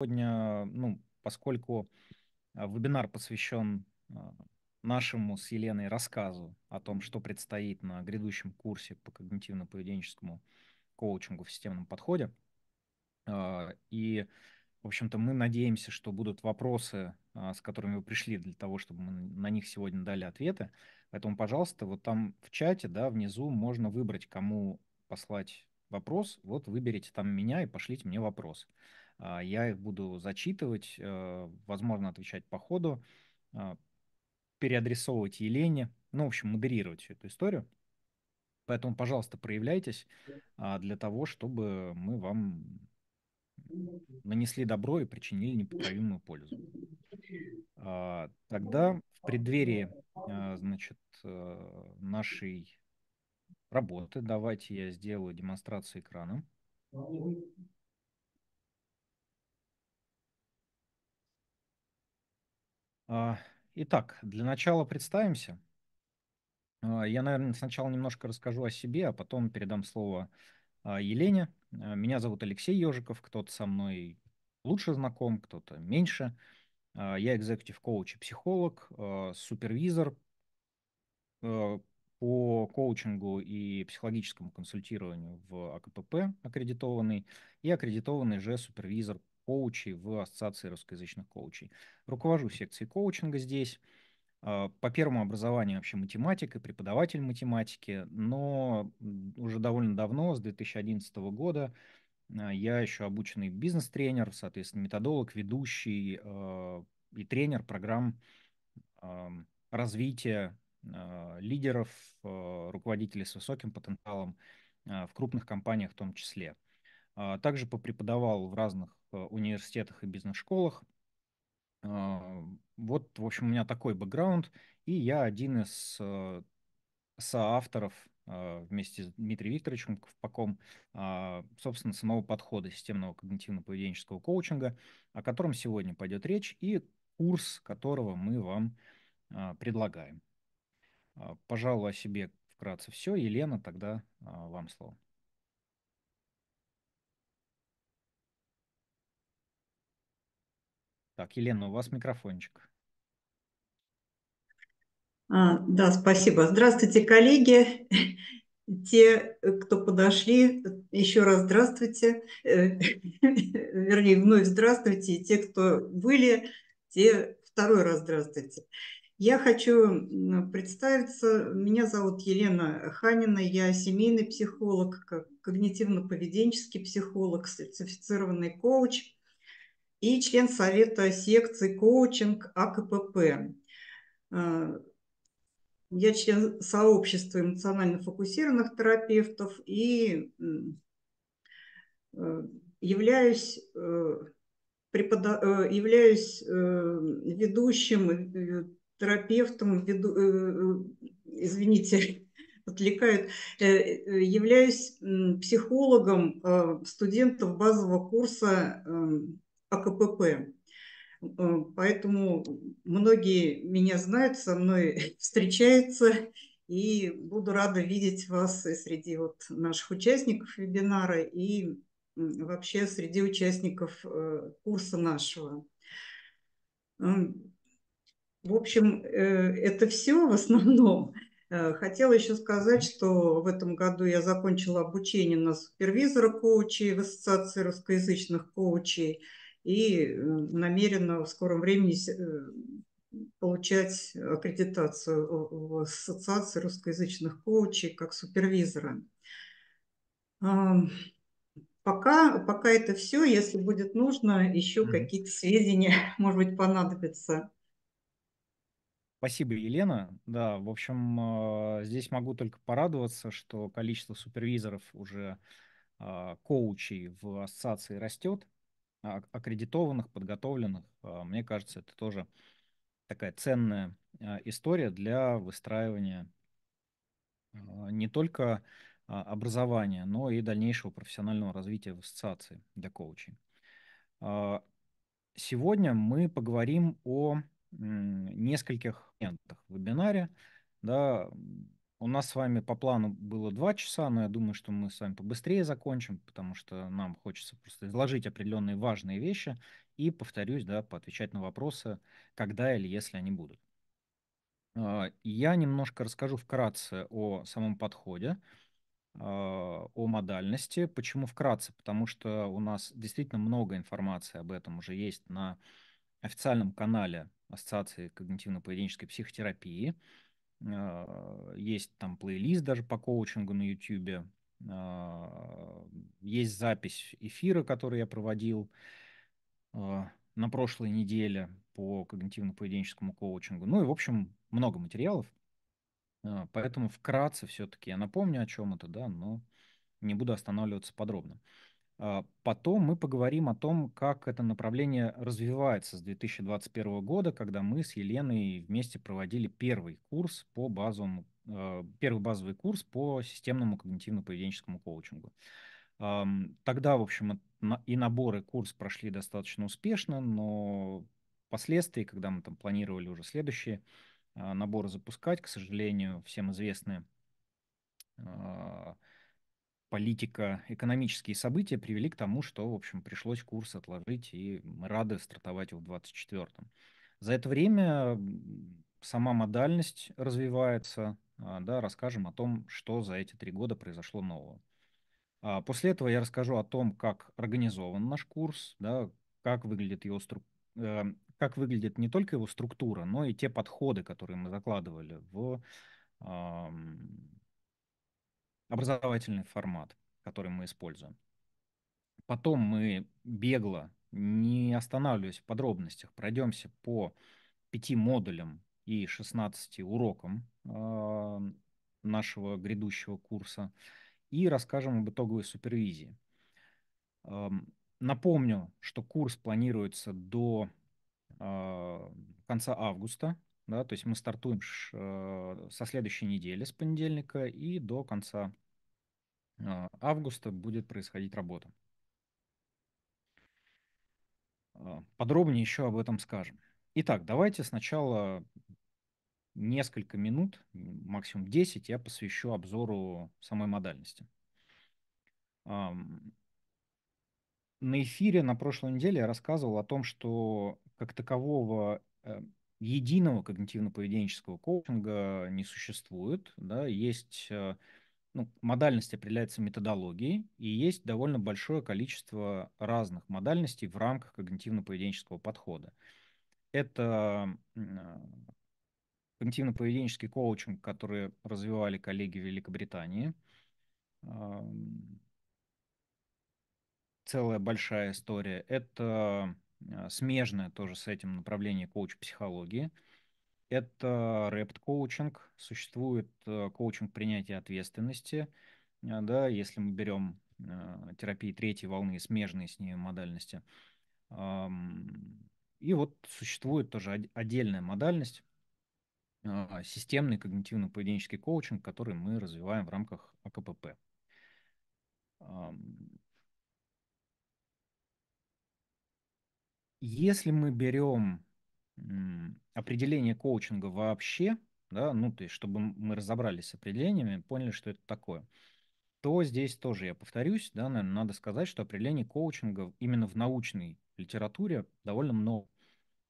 сегодня, ну, поскольку а, вебинар посвящен а, нашему с Еленой рассказу о том, что предстоит на грядущем курсе по когнитивно-поведенческому коучингу в системном подходе. А, и, в общем-то, мы надеемся, что будут вопросы, с которыми вы пришли, для того, чтобы мы на них сегодня дали ответы. Поэтому, пожалуйста, вот там в чате, да, внизу можно выбрать, кому послать вопрос. Вот выберите там меня и пошлите мне вопрос. А, я их буду зачитывать, э, возможно, отвечать по ходу, а, переадресовывать Елене, ну, в общем, модерировать всю эту историю. Поэтому, пожалуйста, проявляйтесь а, для того, чтобы мы вам нанесли добро и причинили непоправимую пользу. Тогда в преддверии значит, э, нашей работы давайте я сделаю демонстрацию экрана. А, итак, для начала представимся. А, я, наверное, сначала немножко расскажу о себе, а потом передам слово а, Елене. Меня зовут Алексей Ежиков, кто-то со мной лучше знаком, кто-то меньше. Я экзекутив коуч и психолог, супервизор по коучингу и психологическому консультированию в АКПП аккредитованный и аккредитованный же супервизор коучей в Ассоциации русскоязычных коучей. Руковожу секцией коучинга здесь. А, по первому образованию вообще математик и преподаватель математики, но уже довольно давно, с 2011 года, а, я еще обученный бизнес-тренер, соответственно, методолог, ведущий а, и тренер программ развития лидеров, руководителей с высоким потенциалом в крупных компаниях в том числе. Также попреподавал в разных университетах и бизнес-школах. А, вот, в общем, у меня такой бэкграунд, и я один из э, соавторов э, вместе с Дмитрием Викторовичем Ковпаком, а, собственно, самого подхода системного когнитивно-поведенческого коучинга, о котором сегодня пойдет речь, и курс, которого мы вам а, предлагаем. Пожалуй, о себе вкратце все. Елена, тогда вам слово. Так, Елена, у вас микрофончик. А, да, спасибо. Здравствуйте, коллеги. Те, кто подошли, еще раз здравствуйте. Э, вернее, вновь здравствуйте. И те, кто были, те второй раз здравствуйте. Я хочу представиться. Меня зовут Елена Ханина. Я семейный психолог, когнитивно-поведенческий психолог, сертифицированный коуч – и член совета секции коучинг АКПП. Э, я член сообщества эмоционально фокусированных терапевтов и э, являюсь, э, преподав... являюсь ведущим терапевтом, веду... извините, отвлекают, являюсь психологом студентов базового курса эм, АКПП. Э, поэтому многие меня знают, со мной встречаются, и буду рада видеть вас среди вот наших участников вебинара, и вообще среди участников э, курса нашего. Э, в общем, это все в основном. Хотела еще сказать, что в этом году я закончила обучение на супервизора коучей в Ассоциации русскоязычных коучей – и э, намерена в скором времени э, получать аккредитацию в Ассоциации русскоязычных коучей как супервизора. Пока, пока это все. Если будет нужно, еще mm-hmm. какие-то сведения, может быть, понадобятся. Спасибо, Елена. Да, в общем, э, здесь могу только порадоваться, что количество супервизоров уже коучей в ассоциации растет. А, аккредитованных, подготовленных. А, мне кажется, это тоже такая ценная а, история для выстраивания не только образования, но и дальнейшего профессионального развития в ассоциации для коучей. Сегодня мы поговорим о нескольких моментах в вебинаре. Да, у нас с вами по плану было два часа, но я думаю, что мы с вами побыстрее закончим, потому что нам хочется просто изложить определенные важные вещи и, повторюсь, да, поотвечать на вопросы, когда или если они будут. А, я немножко расскажу вкратце о самом подходе, а, о модальности. Почему вкратце? Потому что у нас действительно много информации об этом уже есть на официальном канале Ассоциации когнитивно-поведенческой психотерапии. А, есть там плейлист даже по коучингу на YouTube. А, есть запись эфира, который я проводил а, на прошлой неделе по когнитивно-поведенческому коучингу. Ну и, в общем, много материалов. Поэтому вкратце все-таки я напомню, о чем это, да, но не буду останавливаться подробно. А, потом мы поговорим о том, как это направление развивается с 2021 года, когда мы с Еленой вместе проводили первый курс по базовому, а, первый базовый курс по системному когнитивно-поведенческому коучингу. Тогда, в общем, и наборы курс прошли достаточно успешно, но впоследствии, когда мы там планировали уже следующие а, наборы запускать, к сожалению, всем известные политика, экономические события привели к тому, что, в общем, пришлось курс отложить, и мы рады стартовать его в 24-м. За это время сама модальность развивается, а, да, расскажем о том, что за эти три года произошло нового. А, после этого я расскажу о том, как организован наш курс, да, как выглядит его струк, э, как выглядит не только его структура, но и те подходы, которые мы закладывали в образовательный формат, который мы используем. Потом мы бегло, не останавливаясь в подробностях, пройдемся по пяти модулям и 16 урокам э, нашего грядущего курса и расскажем об итоговой супервизии. Э, напомню, что курс планируется до э, конца августа, да, то есть мы стартуем э, со следующей недели, с понедельника, и до конца э, августа будет происходить работа. Э, подробнее еще об этом скажем. Итак, давайте сначала несколько минут, максимум 10, я посвящу обзору самой модальности. На эфире на прошлой неделе я рассказывал о том, что как такового единого когнитивно-поведенческого коучинга не существует. Да? Есть э, ну, модальность определяется методологией, и есть довольно большое количество разных модальностей в рамках когнитивно-поведенческого подхода. Это э, когнитивно-поведенческий коучинг, который развивали коллеги в Великобритании. Целая большая история. Это а, смежное тоже с этим направление коуч-психологии. Это репт-коучинг, существует э, коучинг принятия ответственности, а, да, если мы берем э, терапии третьей волны, смежные с ней модальности. И вот существует тоже отдельная модальность, а, системный когнитивно-поведенческий коучинг, который мы развиваем в рамках АКПП. Если мы берем определение коучинга вообще, да, ну, то есть, чтобы мы разобрались с определениями, поняли, что это такое, то здесь тоже я повторюсь, да, наверное, надо сказать, что определение коучинга именно в научной литературе довольно много.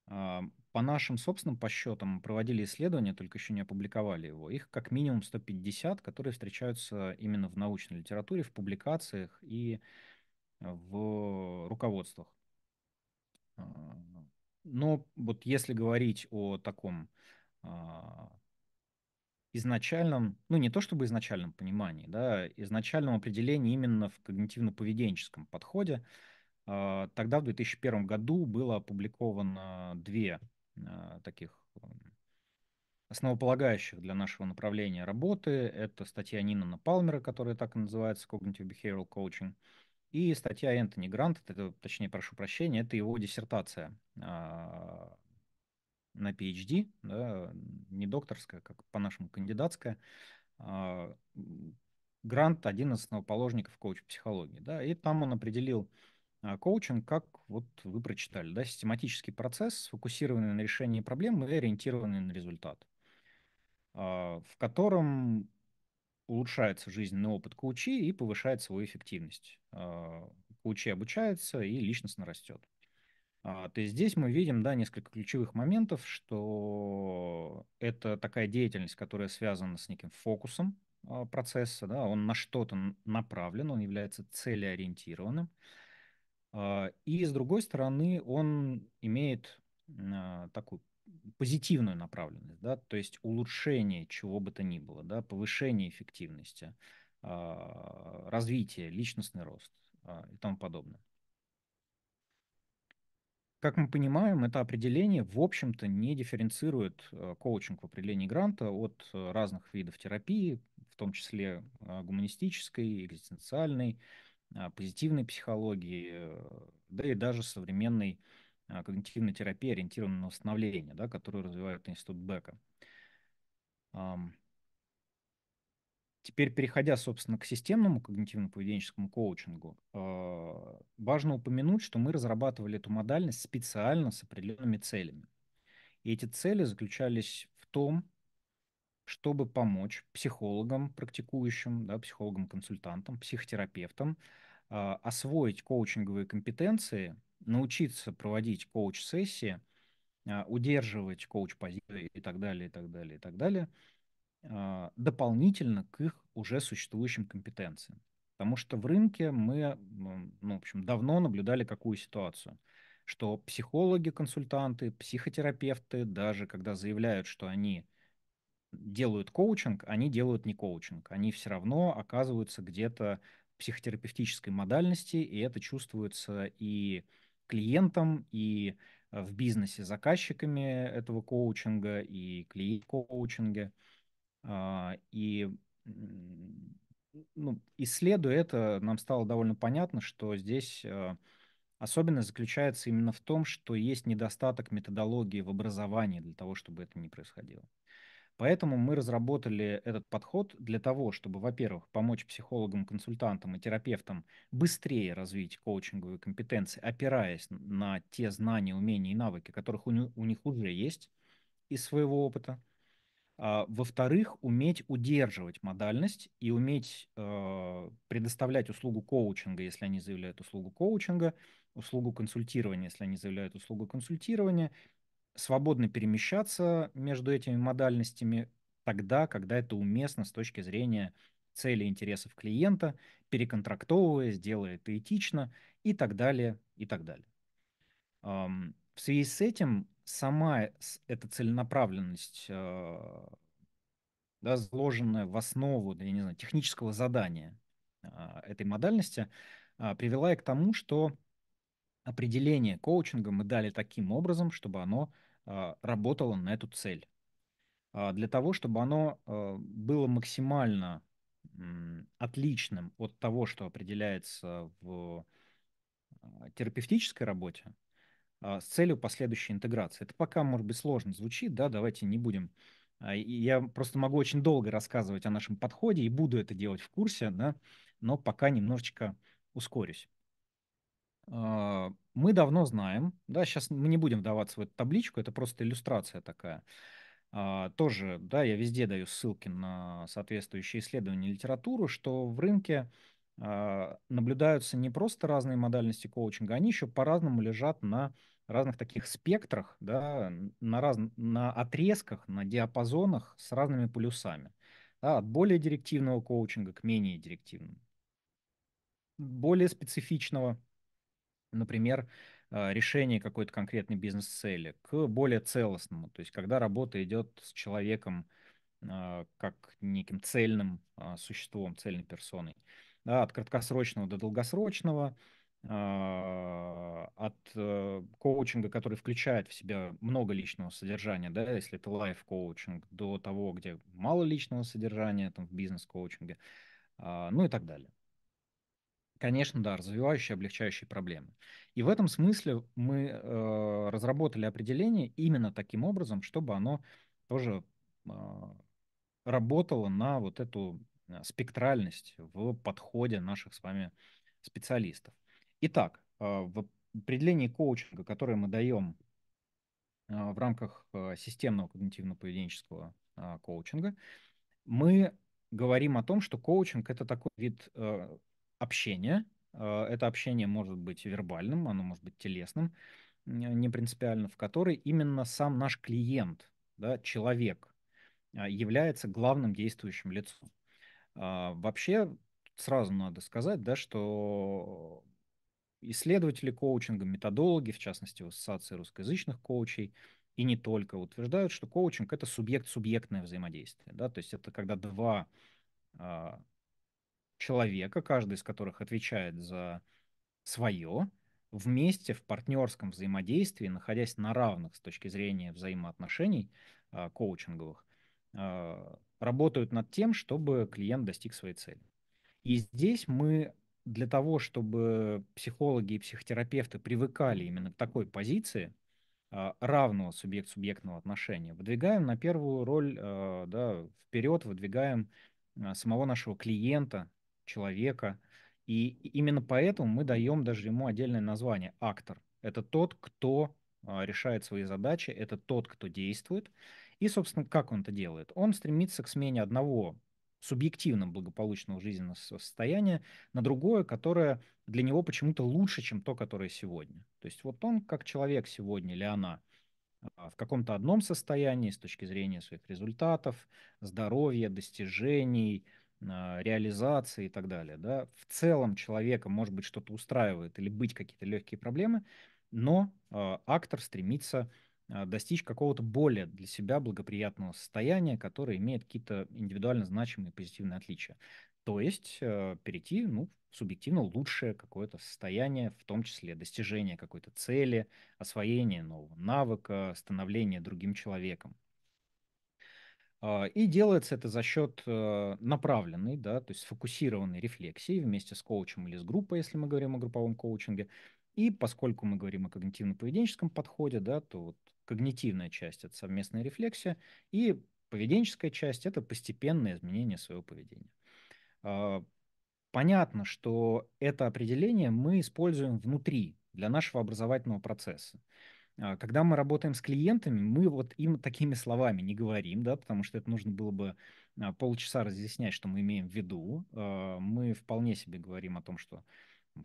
А, по нашим собственным посчетам проводили исследования, только еще не опубликовали его. Их как минимум 150, которые встречаются именно в научной литературе, в публикациях и в руководствах. Э, Но ну, вот если говорить о таком а, изначальном, ну не то чтобы изначальном понимании, да, изначальном определении именно в когнитивно-поведенческом подходе, а, тогда в 2001 году было опубликовано две а, таких основополагающих для нашего направления работы. Это статья Нинана Палмера, которая так и называется «Cognitive Behavioral Coaching», и статья Энтони Грант, это, точнее, прошу прощения, это его диссертация а, на PhD, да, не докторская, как по-нашему кандидатская. А, Грант один из основоположников коуч-психологии. Да, и там он определил а, коучинг, как вот вы прочитали, да, систематический процесс, сфокусированный на решении проблем и ориентированный на результат, в котором улучшается жизненный опыт коучи и повышает свою эффективность. Э, коучи обучается и личностно растет. А, то есть здесь мы видим да, несколько ключевых моментов, что это такая деятельность, которая связана с неким фокусом а, процесса, да, он на что-то направлен, он является целеориентированным. А, и с другой стороны, он имеет такую позитивную направленность, да, то есть улучшение чего бы то ни было, да, повышение эффективности, а, развитие, личностный рост а, и тому подобное. Как мы понимаем, это определение, в общем-то, не дифференцирует а, коучинг в определении гранта от разных видов терапии, в том числе гуманистической, экзистенциальной, позитивной психологии, да и даже современной когнитивной терапии, ориентированной на восстановление, да, которую развивает Институт Бека. Теперь, переходя, собственно, к системному когнитивно-поведенческому коучингу, а, важно упомянуть, что мы разрабатывали эту модальность специально с определенными целями. И эти цели заключались в том, чтобы помочь психологам, практикующим, да, психологам-консультантам, психотерапевтам а, освоить коучинговые компетенции, научиться проводить коуч-сессии, а, удерживать коуч-позиции и так далее, и так далее, и так далее – а, дополнительно к их уже существующим компетенциям. Потому что в рынке мы, ну, в общем, давно наблюдали какую ситуацию, что психологи, консультанты, психотерапевты, даже когда заявляют, что они делают коучинг, они делают не коучинг. Они все равно оказываются где-то в психотерапевтической модальности, и это чувствуется и клиентам, и э, в бизнесе заказчиками этого коучинга, и клиент коучинга. коучинга а, и ну, исследуя это, нам стало довольно понятно, что здесь э, особенность заключается именно в том, что есть недостаток методологии в образовании для того, чтобы это не происходило. Поэтому мы разработали этот подход для того, чтобы, во-первых, помочь психологам, консультантам и терапевтам быстрее развить коучинговые компетенции, опираясь на те знания, умения и навыки, которых у них уже есть из своего опыта. А, во-вторых, уметь удерживать модальность и уметь э, предоставлять услугу коучинга, если они заявляют услугу коучинга, услугу консультирования, если они заявляют услугу консультирования, свободно перемещаться между этими модальностями тогда, когда это уместно с точки зрения целей, и интересов клиента, переконтрактовывая, сделая это этично и так далее, и так далее. В связи с этим сама эта целенаправленность, э, да, заложенная в основу, я не знаю, технического задания а, этой модальности, а, привела и к тому, что определение коучинга мы дали таким образом, чтобы оно а, работало на эту цель. Для того, чтобы оно э, было максимально отличным от того, что определяется в терапевтической работе, а, с целью последующей интеграции. Это пока, может быть, сложно звучит, да, давайте не будем. А, я просто могу очень долго рассказывать о нашем подходе и буду это делать в курсе, да, но пока немножечко ускорюсь. А, мы давно знаем, да, сейчас мы не будем вдаваться в эту табличку, это просто иллюстрация такая. Тоже, да, я везде даю ссылки на соответствующие исследования и литературу, что в рынке а, наблюдаются не просто разные модальности коучинга, они еще по-разному лежат на разных таких спектрах, да, на, раз, на отрезках, на диапазонах с разными полюсами. Да, от более директивного коучинга к менее директивному. Более специфичного, например, а, решение какой-то конкретной бизнес-цели к более целостному. То есть когда работа идет с человеком а, как неким цельным существом, цельной персоной да, от краткосрочного до долгосрочного, а, от э, коучинга, который включает в себя много личного содержания, да, если это лайф-коучинг, до того, где мало личного содержания, там, в бизнес-коучинге, а, ну и так далее. Конечно, да, развивающие, облегчающие проблемы. И в этом смысле мы э, разработали определение именно таким образом, чтобы оно тоже э, работало на вот эту Э, спектральность в подходе наших с вами специалистов. Итак, э, в определении коучинга, которое мы даем э, в рамках системного когнитивно-поведенческого коучинга, мы говорим о том, что коучинг – это такой вид общения. Это общение может быть вербальным, оно может быть телесным, не принципиально, в которой именно сам наш клиент, да, человек, является главным действующим лицом. А, вообще, сразу надо сказать, да, что исследователи коучинга, методологи, в частности, в Ассоциации русскоязычных коучей, и не только, утверждают, что коучинг — это субъект-субъектное взаимодействие. Да? То есть это когда два а, человека, каждый из которых отвечает за свое, вместе в партнерском взаимодействии, находясь на равных с точки зрения взаимоотношений а, коучинговых, а, работают над тем, чтобы клиент достиг своей цели. И здесь мы для того, чтобы психологи и психотерапевты привыкали именно к такой позиции а, равного субъект-субъектного отношения, выдвигаем на первую роль а, да, вперед, выдвигаем а, самого нашего клиента, человека. И именно поэтому мы даем даже ему отдельное название – актор. Это тот, кто решает свои задачи, это тот, кто действует. И, собственно, как он это делает? Он стремится к смене одного субъективно благополучного жизненного состояния на другое, которое для него почему-то лучше, чем то, которое сегодня. То есть вот он как человек сегодня или она а, в каком-то одном состоянии с точки зрения своих результатов, здоровья, достижений, а, реализации и так далее. Да? В целом человека, может быть, что-то устраивает или быть какие-то легкие проблемы, но э, актор стремится а, достичь какого-то более для себя благоприятного состояния, которое имеет какие-то индивидуально значимые позитивные отличия. То есть э, перейти ну, в субъективно лучшее какое-то состояние, в том числе достижение какой-то цели, освоение нового навыка, становление другим человеком. А, и делается это за счет э, направленной, да, то есть сфокусированной рефлексии вместе с коучем или с группой, если мы говорим о групповом коучинге. И поскольку мы говорим о когнитивно-поведенческом подходе, да, то вот когнитивная часть – это совместная рефлексия, и поведенческая часть – это постепенное изменение своего поведения. А, понятно, что это определение мы используем внутри, для нашего образовательного процесса. А, когда мы работаем с клиентами, мы вот им такими словами не говорим, да, потому что это нужно было бы а, полчаса разъяснять, что мы имеем в виду. Мы вполне себе говорим о том, что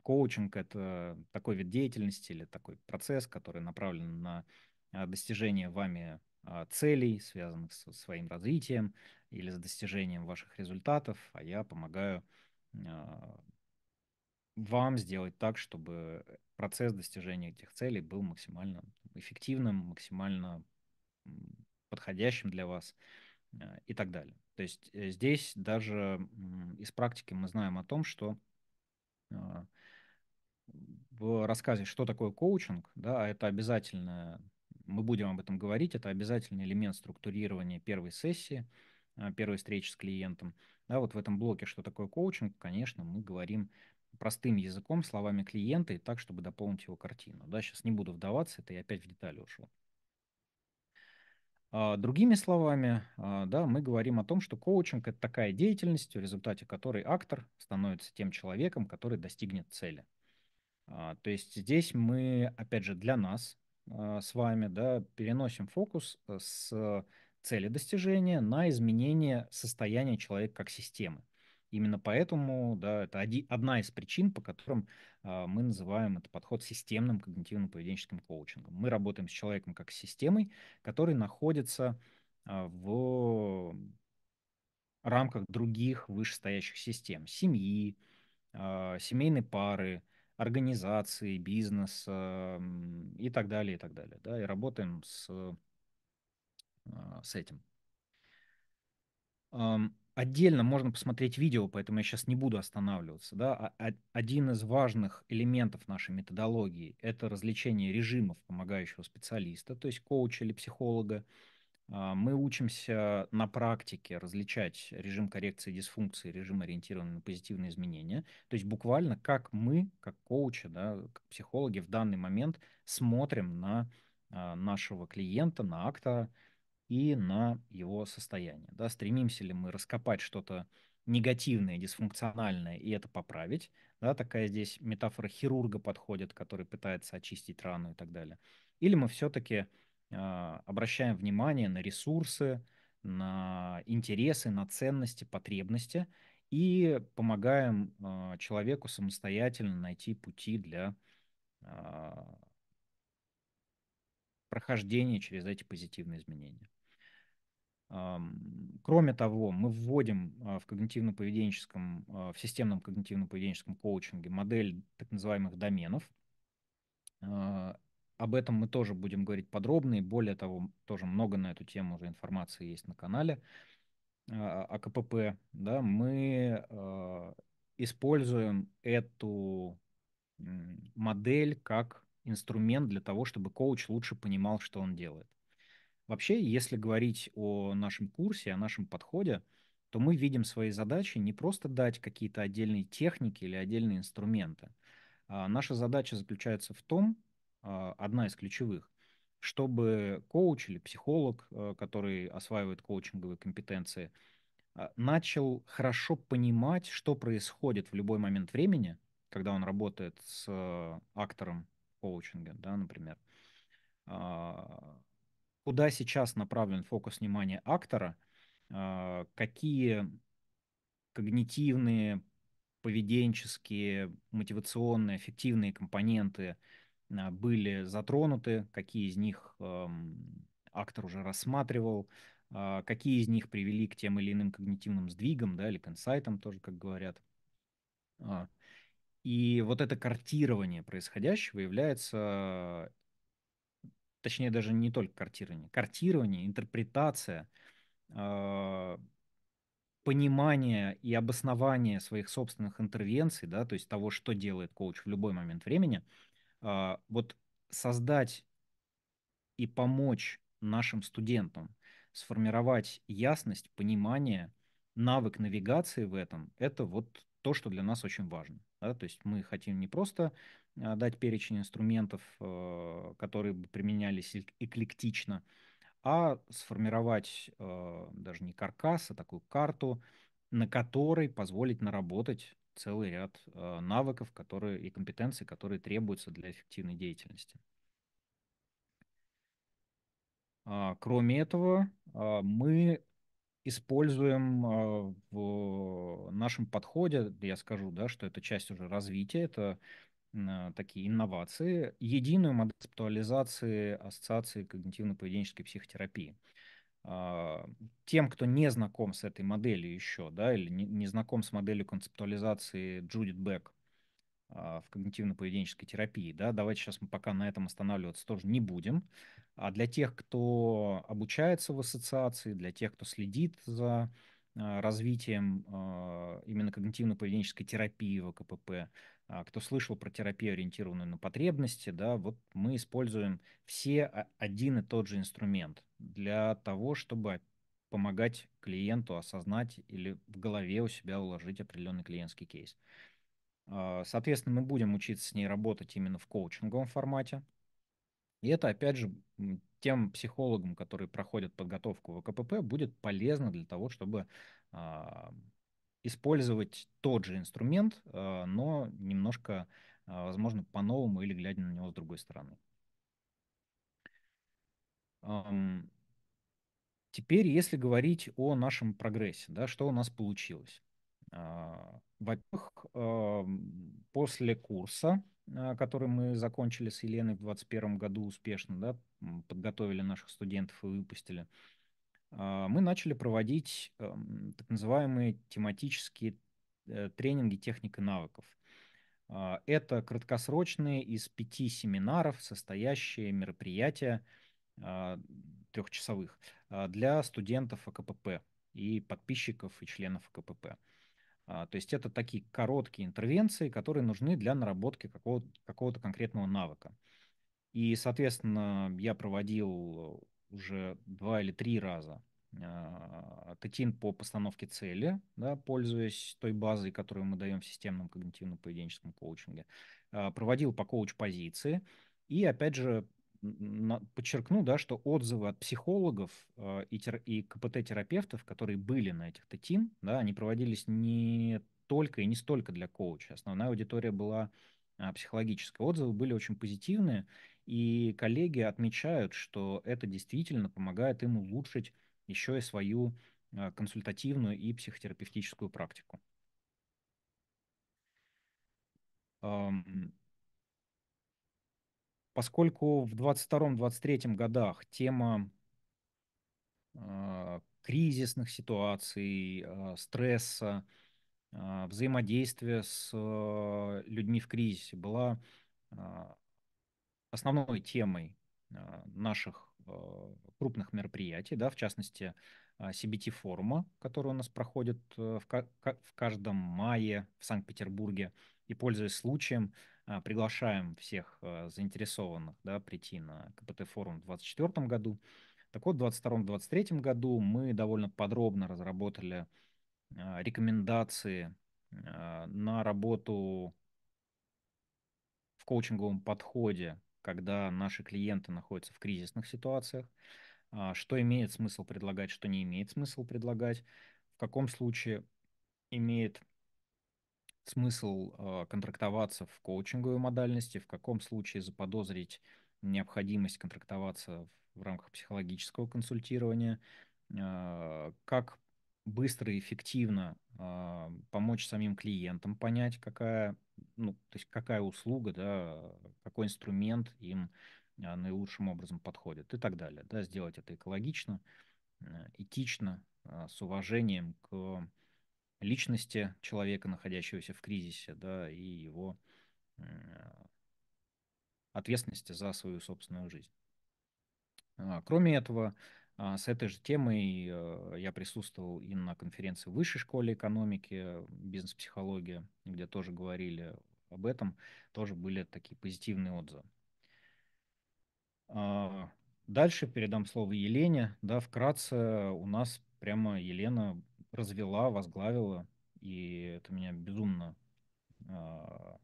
коучинг – это такой вид деятельности или такой процесс, который направлен на а, достижения вами а, целей, связанных со своим развитием или с достижением ваших результатов, а я помогаю а, вам сделать так, чтобы процесс достижения этих целей был максимально эффективным, максимально подходящим для вас и так далее. То есть э, здесь даже из практики мы знаем о том, что в рассказе, что такое коучинг, да, это обязательная мы будем об этом говорить, это обязательный элемент структурирования первой сессии, а, первой встречи с клиентом. Да, вот в этом блоке, что такое коучинг, конечно, мы говорим простым языком, словами клиента и так, чтобы дополнить его картину. Да, сейчас не буду вдаваться, это я опять в детали ушел. А, другими словами, а, да, мы говорим о том, что коучинг – это такая деятельность, в результате которой актор становится тем человеком, который достигнет цели. То есть здесь мы, опять же, для нас, а, с вами, да, переносим фокус э, с цели достижения на изменение состояния человека как системы. Именно поэтому, да, это оди, одна из причин, по которым а, мы называем этот подход системным когнитивно-поведенческим коучингом. Мы работаем с человеком как с системой, который находится а, в рамках других вышестоящих систем, семьи, семейной пары, организации, бизнеса и так далее, и так далее. Да, и работаем с, э, а, с этим. Отдельно можно посмотреть видео, поэтому я сейчас не буду останавливаться. Да? А, а, один из важных элементов нашей методологии – это развлечение режимов помогающего специалиста, то есть коуча или психолога, а, мы учимся на практике различать режим коррекции дисфункции, режим ориентированный на позитивные изменения. То есть буквально как мы, как коучи, да, как психологи в данный момент смотрим на а, нашего клиента, на актора и на его состояние. Да, стремимся ли мы раскопать что-то негативное, дисфункциональное и это поправить. Да, такая здесь метафора хирурга подходит, который пытается очистить рану и так далее. Или мы все-таки а, обращаем внимание на ресурсы, на интересы, на ценности, потребности и помогаем а, человеку самостоятельно найти пути для а, прохождения через эти позитивные изменения. Кроме того, мы вводим в когнитивно-поведенческом, в системном когнитивно-поведенческом коучинге модель так называемых доменов. Об этом мы тоже будем говорить подробно, и более того, тоже много на эту тему уже информации есть на канале о а, а, а КПП. Да, мы используем эту модель как инструмент для того, чтобы коуч лучше понимал, что он делает. Вообще, если говорить о нашем курсе, о нашем подходе, то мы видим свои задачи не просто дать какие-то отдельные техники или отдельные инструменты. А наша задача заключается в том, а, одна из ключевых, чтобы коуч или психолог, а, который осваивает коучинговые компетенции, а, начал хорошо понимать, что происходит в любой момент времени, когда он работает с актором коучинга, да, например, куда сейчас направлен фокус внимания актора, какие когнитивные, поведенческие, мотивационные, эффективные компоненты – а, были затронуты, какие из них актор уже рассматривал, а, какие из них привели к тем или иным когнитивным сдвигам, да, или к инсайтам тоже, как говорят. А, и вот это картирование происходящего является, точнее даже не только картирование, картирование, интерпретация, понимание и обоснование своих собственных интервенций, да, то есть того, что делает коуч в любой момент времени, а, вот создать и помочь нашим студентам сформировать ясность, понимание, навык навигации в этом, это вот то, что для нас очень важно. Да? То есть мы хотим не просто а, дать перечень инструментов, а, которые бы применялись эклектично, а сформировать даже не каркас, а такую карту, на которой позволить наработать целый ряд а, навыков которые, и компетенций, которые требуются для эффективной деятельности. А, кроме этого, а, мы используем в нашем подходе, я скажу, да, что это часть уже развития, это такие инновации, единую модель ассоциации когнитивно-поведенческой психотерапии. А, тем, кто не знаком с этой моделью еще, да, или не, не знаком с моделью концептуализации Джудит Бек а, в когнитивно-поведенческой терапии, да, давайте сейчас мы пока на этом останавливаться тоже не будем. А для тех, кто обучается в ассоциации, для тех, кто следит за а, развитием именно когнитивно-поведенческой терапии в КПП, а, кто слышал про терапию, ориентированную на потребности, да, вот мы используем все а, один и тот же инструмент для того, чтобы помогать клиенту осознать или в голове у себя уложить определенный клиентский кейс. А, соответственно, мы будем учиться с ней работать именно в коучинговом формате. И это, опять же, тем психологам, которые проходят подготовку в КПП, будет полезно для того, чтобы использовать тот же инструмент, э, но немножко, э, возможно, по-новому или глядя на него с другой стороны. Теперь, если говорить о нашем прогрессе, да, что у нас получилось. А, во-первых, после курса, э, который мы закончили с Еленой в 2021 году успешно, да, подготовили наших студентов и выпустили, а, мы начали проводить эм, так называемые тематические э, тренинги техники навыков. А, это краткосрочные из пяти семинаров, состоящие мероприятия а, трехчасовых для студентов АКПП и подписчиков и членов АКПП. То есть это такие короткие интервенции, которые нужны для наработки какого-то какого конкретного навыка. И, соответственно, я проводил уже два или три раза а, татин по постановке цели, да, пользуясь той базой, которую мы даем в системном когнитивно-поведенческом коучинге, а, проводил по коуч-позиции. И опять же, подчеркну, да, что отзывы от психологов а, и, тер и КПТ-терапевтов, которые были на этих ТТИН, да, они проводились не только и не столько для коуча. Основная аудитория была психологическая. Отзывы были очень позитивные, и коллеги отмечают, что это действительно помогает им улучшить еще и свою а, консультативную и психотерапевтическую практику. Поскольку в 22-23 годах тема а, кризисных ситуаций, а, стресса, взаимодействия с людьми в кризисе была основной темой а, наших а, крупных мероприятий, да, в частности, а, CBT-форума, который у нас проходит э, в, каждом мае в Санкт-Петербурге. И, пользуясь случаем, приглашаем всех заинтересованных да, прийти на КПТ-форум в 2024 году. Так вот, в 2022-2023 году мы довольно подробно разработали рекомендации на работу в коучинговом подходе когда наши клиенты находятся в кризисных ситуациях, а, что имеет смысл предлагать, что не имеет смысл предлагать, в каком случае имеет смысл а, контрактоваться в коучинговой модальности, в каком случае заподозрить необходимость контрактоваться в рамках психологического консультирования, а, как быстро и эффективно помочь самим клиентам понять, какая ну, то есть какая услуга, да, какой инструмент им а, наилучшим образом подходит и так далее. Да, сделать это экологично, э, этично, а, с уважением к личности человека, находящегося в кризисе, да, и его э, ответственности за свою собственную жизнь. А, кроме этого, а, с этой же темой э, я присутствовал и на конференции в Высшей школе экономики, бизнес-психология, где тоже говорили об этом, тоже были такие позитивные отзывы. А, дальше передам слово Елене. Да, вкратце у нас прямо Елена развела, возглавила, и это меня безумно а,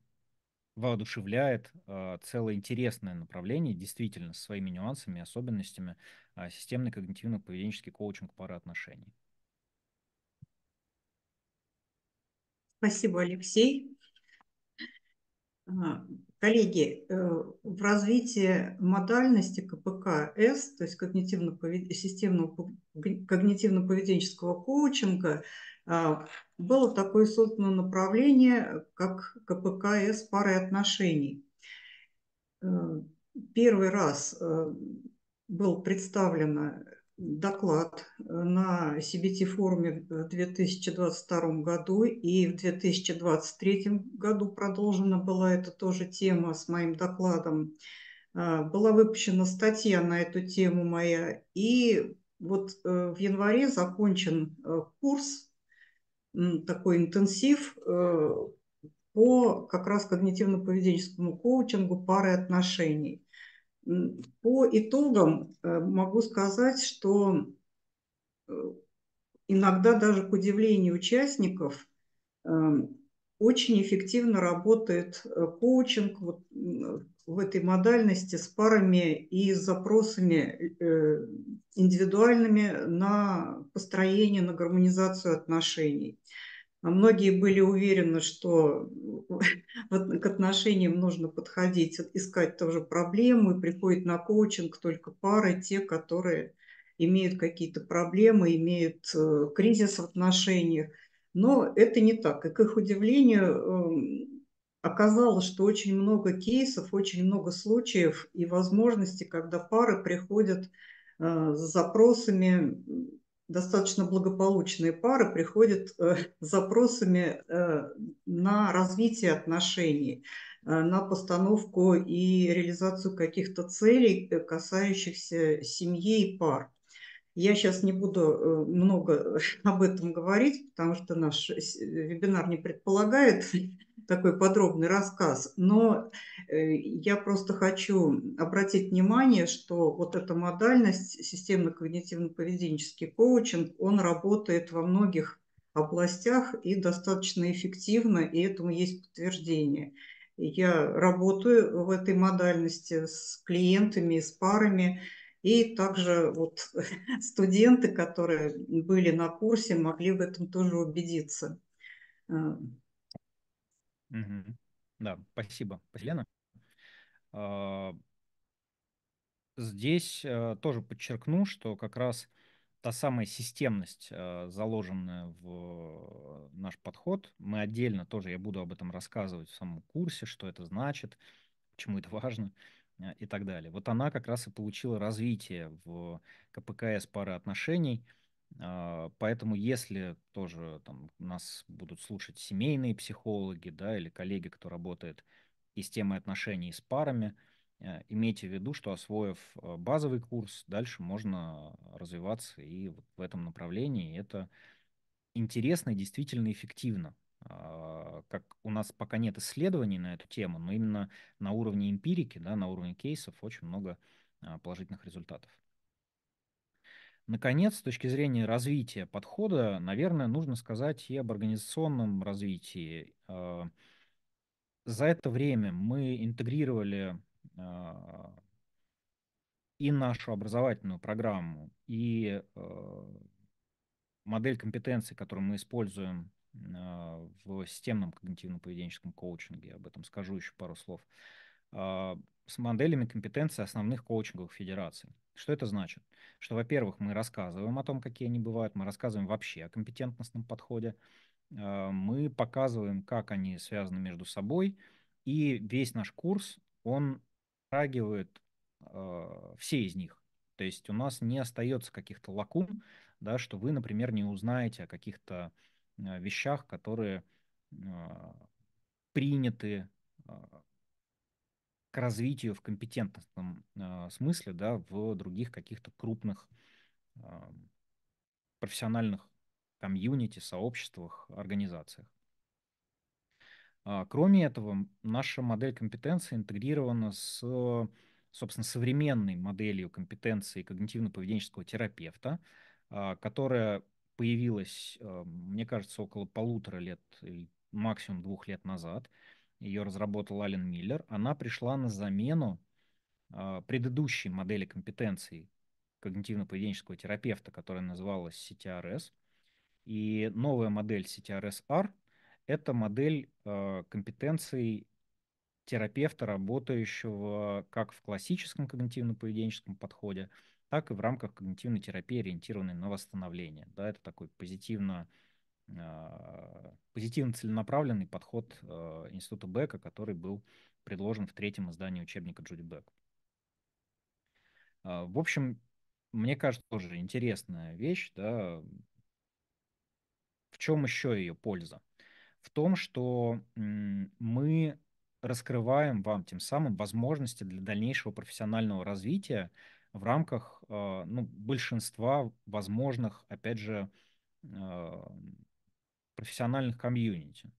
воодушевляет а, целое интересное направление, действительно, со своими нюансами, особенностями, э, системный когнитивно-поведенческий коучинг пары отношений. Спасибо, Алексей. А, коллеги, э, в развитии модальности КПКС, то есть когнитивно-повед... системного когнитивно-поведенческого коучинга, а, было такое создано направление, как КПКС пары отношений. Э, первый раз э, был представлен доклад на CBT форуме в 2022 году и в 2023 году продолжена была эта тоже тема с моим докладом. Э, была выпущена статья на эту тему моя и вот в январе закончен курс такой интенсив э, по как раз когнитивно-поведенческому коучингу пары отношений. По итогам э, могу сказать, что э, иногда даже к удивлению участников очень эффективно работает коучинг вот в этой модальности с парами и с запросами э, индивидуальными на построение, на гармонизацию отношений. А многие были уверены, что к отношениям нужно подходить, искать тоже проблему, и приходят на коучинг только пары, те, которые имеют какие-то проблемы, имеют э, кризис в отношениях. Но это не так. И к их удивлению, эм, оказалось, что очень много кейсов, очень много случаев и возможностей, когда пары приходят э, с запросами, достаточно благополучные пары приходят э, с запросами э, на развитие отношений, на постановку и реализацию каких-то целей, касающихся семьи и пар. Я сейчас не буду э, много об этом говорить, потому что наш э, вебинар не предполагает такой подробный рассказ, но э, я просто хочу обратить внимание, что вот эта модальность системно-когнитивно-поведенческий коучинг, он работает во многих областях и достаточно эффективно, и этому есть подтверждение. Я работаю в этой модальности с клиентами, с парами, и также вот студенты, которые были на курсе, могли в этом тоже убедиться. Угу. Да, спасибо, Елена. А, здесь э, тоже подчеркну, что как раз та самая системность, э, заложенная в наш подход, мы отдельно тоже, я буду об этом рассказывать в самом курсе, что это значит, почему это важно – а, и так далее. Вот она как раз и получила развитие в КПКС пары отношений. А, поэтому если тоже там, нас будут слушать семейные психологи да, или коллеги, кто работает и с темой отношений, и с парами, а, имейте в виду, что освоив базовый курс, дальше можно развиваться и в этом направлении. И это интересно и действительно эффективно. А, как у нас пока нет исследований на эту тему, но именно на уровне эмпирики, да, на уровне кейсов очень много а, положительных результатов. Наконец, с точки зрения развития подхода, наверное, нужно сказать и об организационном развитии. А, за это время мы интегрировали и нашу образовательную программу, и модель компетенций, которую мы используем а, в системном когнитивно-поведенческом коучинге. Об этом скажу еще пару слов. А, с моделями компетенции основных коучинговых федераций. Что это значит? Что, во-первых, мы рассказываем о том, какие они бывают, мы рассказываем вообще о компетентностном подходе, а, мы показываем, как они связаны между собой, и весь наш курс, он затрагивает все из них. То есть у нас не остается каких-то лакун, да, что вы, например, не узнаете о каких-то Э, вещах, которые э, приняты а, к развитию в компетентностном э, смысле да, в других каких-то крупных а, профессиональных комьюнити, сообществах, организациях. А, кроме этого, наша модель компетенции интегрирована с, собственно, современной моделью компетенции когнитивно-поведенческого терапевта, которая появилась, э, мне кажется, около полутора лет, э, максимум двух лет назад. Ее разработал Ален Миллер. Она пришла на замену э, предыдущей модели компетенций когнитивно-поведенческого терапевта, которая называлась CTRS. И новая модель CTRS-R – это модель компетенций терапевта, работающего как в классическом когнитивно-поведенческом подходе – так и в рамках когнитивной терапии, ориентированной на восстановление. Да, это такой позитивно, а, позитивно целенаправленный подход а, Института Бека, который был предложен в третьем издании учебника Джуди Бек. А, в общем, мне кажется, тоже интересная вещь. Да. В чем еще ее польза? В том, что мы раскрываем вам тем самым возможности для дальнейшего профессионального развития, в рамках а, ну, большинства возможных, опять же, а, профессиональных комьюнити.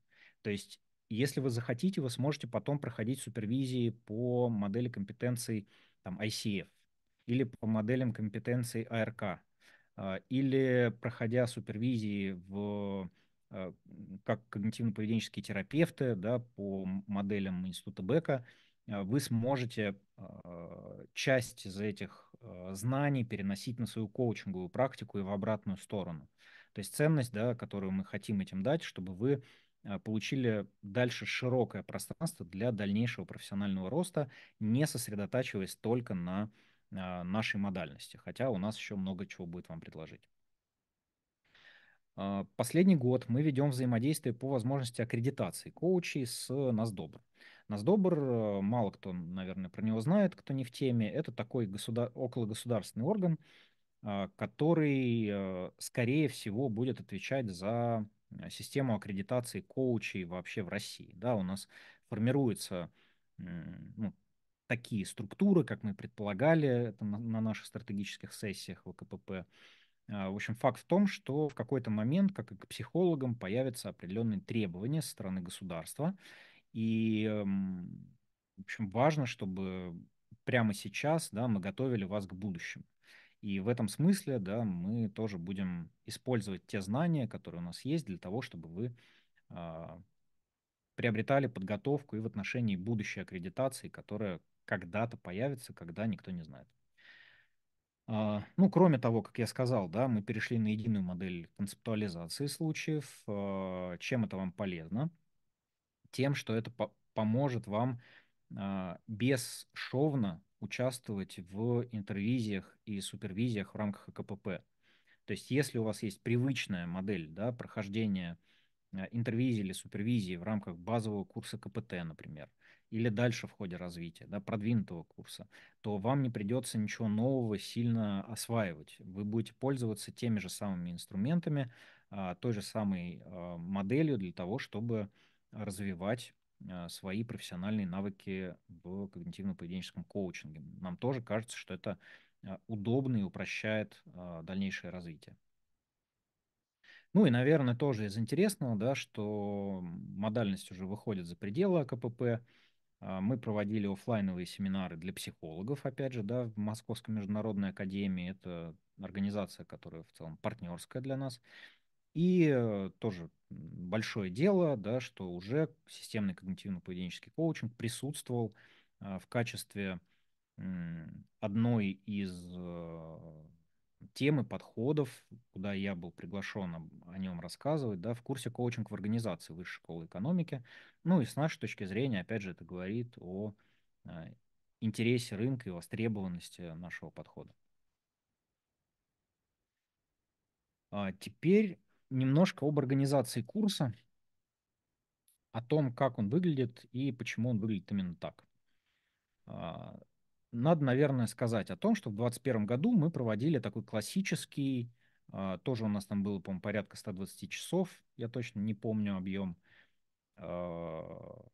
То есть, если вы захотите, вы сможете потом проходить супервизии по модели компетенций там, ICF или по моделям компетенций АРК, а, или проходя супервизии в как когнитивно-поведенческие терапевты да, по моделям Института Бека – Э, вы сможете э, часть из этих э, знаний переносить на свою коучинговую практику и в обратную сторону. То есть ценность, да, которую мы хотим этим дать, чтобы вы получили дальше широкое пространство для дальнейшего профессионального роста, не сосредотачиваясь только на нашей модальности, хотя у нас еще много чего будет вам предложить. Последний год мы ведем взаимодействие по возможности аккредитации коучей с NASDOBR. Насдобр, э, мало кто, наверное, про него знает, кто не в теме. Это такой государ... окологосударственный орган, а, который, э, скорее всего, будет отвечать за э, систему аккредитации коучей вообще в России. Да, у нас формируются ну, такие структуры, как мы предполагали это на наших стратегических сессиях в КПП. А, в общем, факт в том, что в какой-то момент, как и к психологам, появятся определенные требования со стороны государства, и, эм, в общем, важно, чтобы прямо сейчас да, мы готовили вас к будущему. И в этом смысле да, мы тоже будем использовать те знания, которые у нас есть, для того, чтобы вы э, приобретали подготовку и в отношении будущей аккредитации, которая когда-то появится, когда никто не знает. Э, ну, кроме того, как я сказал, да, мы перешли на единую модель концептуализации случаев. Э, чем это вам полезно? тем, что это по поможет вам э, бесшовно участвовать в интервизиях и супервизиях в рамках КПП. То есть если у вас есть привычная модель да, прохождения а, интервизии или супервизии в рамках базового курса КПТ, например, или дальше в ходе развития, да, продвинутого курса, то вам не придется ничего нового сильно осваивать. Вы будете пользоваться теми же самыми инструментами, а, той же самой моделью для того, чтобы развивать а, свои профессиональные навыки в когнитивно-поведенческом коучинге. Нам тоже кажется, что это а, удобно и упрощает а, дальнейшее развитие. Ну и, наверное, тоже из интересного, да, что модальность уже выходит за пределы КПП. Мы проводили офлайновые семинары для психологов, опять же, да, в Московской международной академии. Это организация, которая в целом партнерская для нас. И э, тоже большое дело, да, что уже системный когнитивно-поведенческий коучинг присутствовал э, в качестве одной из э, темы, подходов, куда я был приглашен о нем рассказывать, да, в курсе коучинг в организации Высшей школы экономики. Ну и с нашей точки зрения, опять же, это говорит о интересе рынка и востребованности нашего подхода. А теперь немножко об организации курса, о том, как он выглядит и почему он выглядит именно так. А, надо, наверное, сказать о том, что в 2021 году мы проводили такой классический, а, тоже у нас там было, по-моему, порядка 120 часов, я точно не помню объем, а,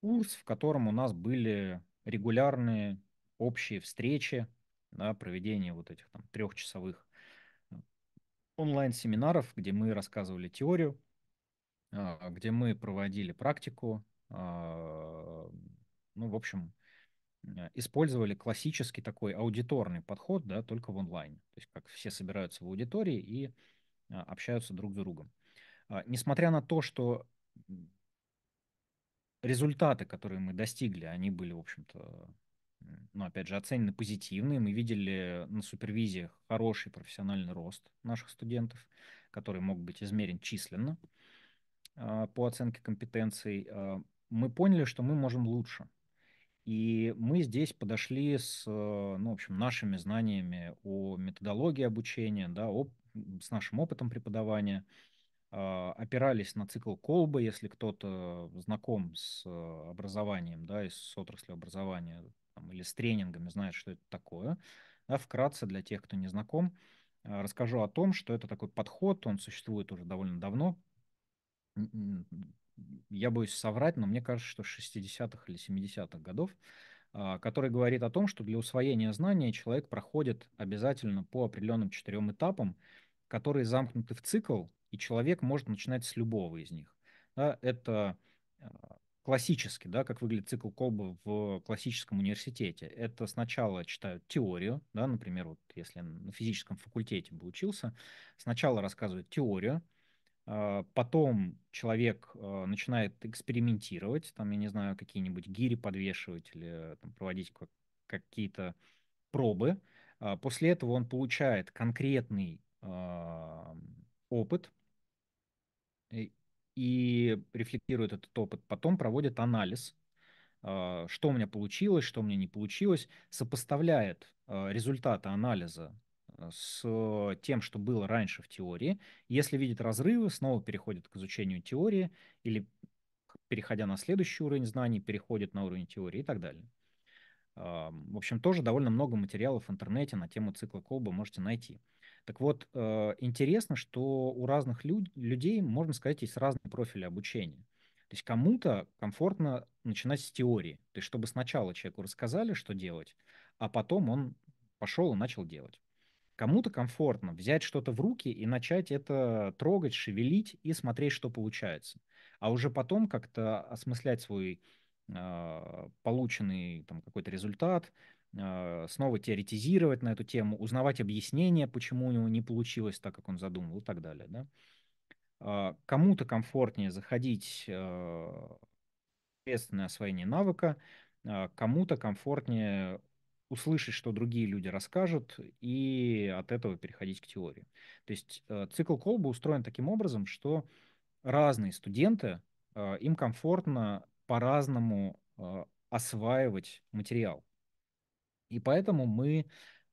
курс, в котором у нас были регулярные общие встречи, да, проведение вот этих там трехчасовых онлайн-семинаров, где мы рассказывали теорию, а, где мы проводили практику, а, ну, в общем, э, использовали классический такой аудиторный подход, да, только в онлайне. То есть как все собираются в аудитории и а, общаются друг с другом. Несмотря на то, что результаты, которые мы достигли, они были, в общем-то, ну, опять же, оценены позитивные. Мы видели на супервизиях хороший профессиональный рост наших студентов, который мог быть измерен численно а, по оценке компетенций. А, мы поняли, что мы можем лучше. И мы здесь подошли с а, ну, в общем, нашими знаниями о методологии обучения, да, о, с нашим опытом преподавания, опирались на цикл Колба, если кто-то знаком с образованием, да, и с отраслью образования там, или с тренингами знают, что это такое. Да, вкратце, для тех, кто не знаком, а, расскажу о том, что это такой подход, он существует уже довольно давно. Я боюсь соврать, но мне кажется, что 60-х или 70-х годов, а, который говорит о том, что для усвоения знания человек проходит обязательно по определенным четырем этапам, которые замкнуты в цикл, и человек может начинать с любого из них. Да, это а, классически, да, как выглядит цикл Колба в классическом университете. Это сначала читают теорию, да, например, вот если на физическом факультете бы учился, сначала рассказывают теорию, а, потом человек а, начинает экспериментировать, там, я не знаю, какие-нибудь гири подвешивать или там, проводить какие-то пробы. А после этого он получает конкретный опыт, и рефлектируют этот опыт, потом проводят анализ, а, что у меня получилось, что у меня не получилось, сопоставляет а, результаты анализа а, с тем, что было раньше в теории. Если видит разрывы, снова переходит к изучению теории или, переходя на следующий уровень знаний, переходит на уровень теории и так далее. В общем, тоже довольно много материалов в интернете на тему цикла Колба можете найти. Так вот, э, интересно, что у разных люд- людей, можно сказать, есть разные профили обучения. То есть кому-то комфортно начинать с теории. То есть чтобы сначала человеку рассказали, что делать, а потом он пошел и начал делать. Кому-то комфортно взять что-то в руки и начать это трогать, шевелить и смотреть, что получается. А уже потом как-то осмыслять свой э, полученный там какой-то результат, а, снова теоретизировать на эту тему, узнавать объяснения, почему у него не получилось так, как он задумывал и так далее. Да? А, кому-то комфортнее заходить в а, ответственное освоение навыка, кому-то комфортнее услышать, что другие люди расскажут, и от этого переходить к теории. То есть цикл Колба устроен таким образом, что разные студенты, им комфортно по-разному осваивать материал. И поэтому мы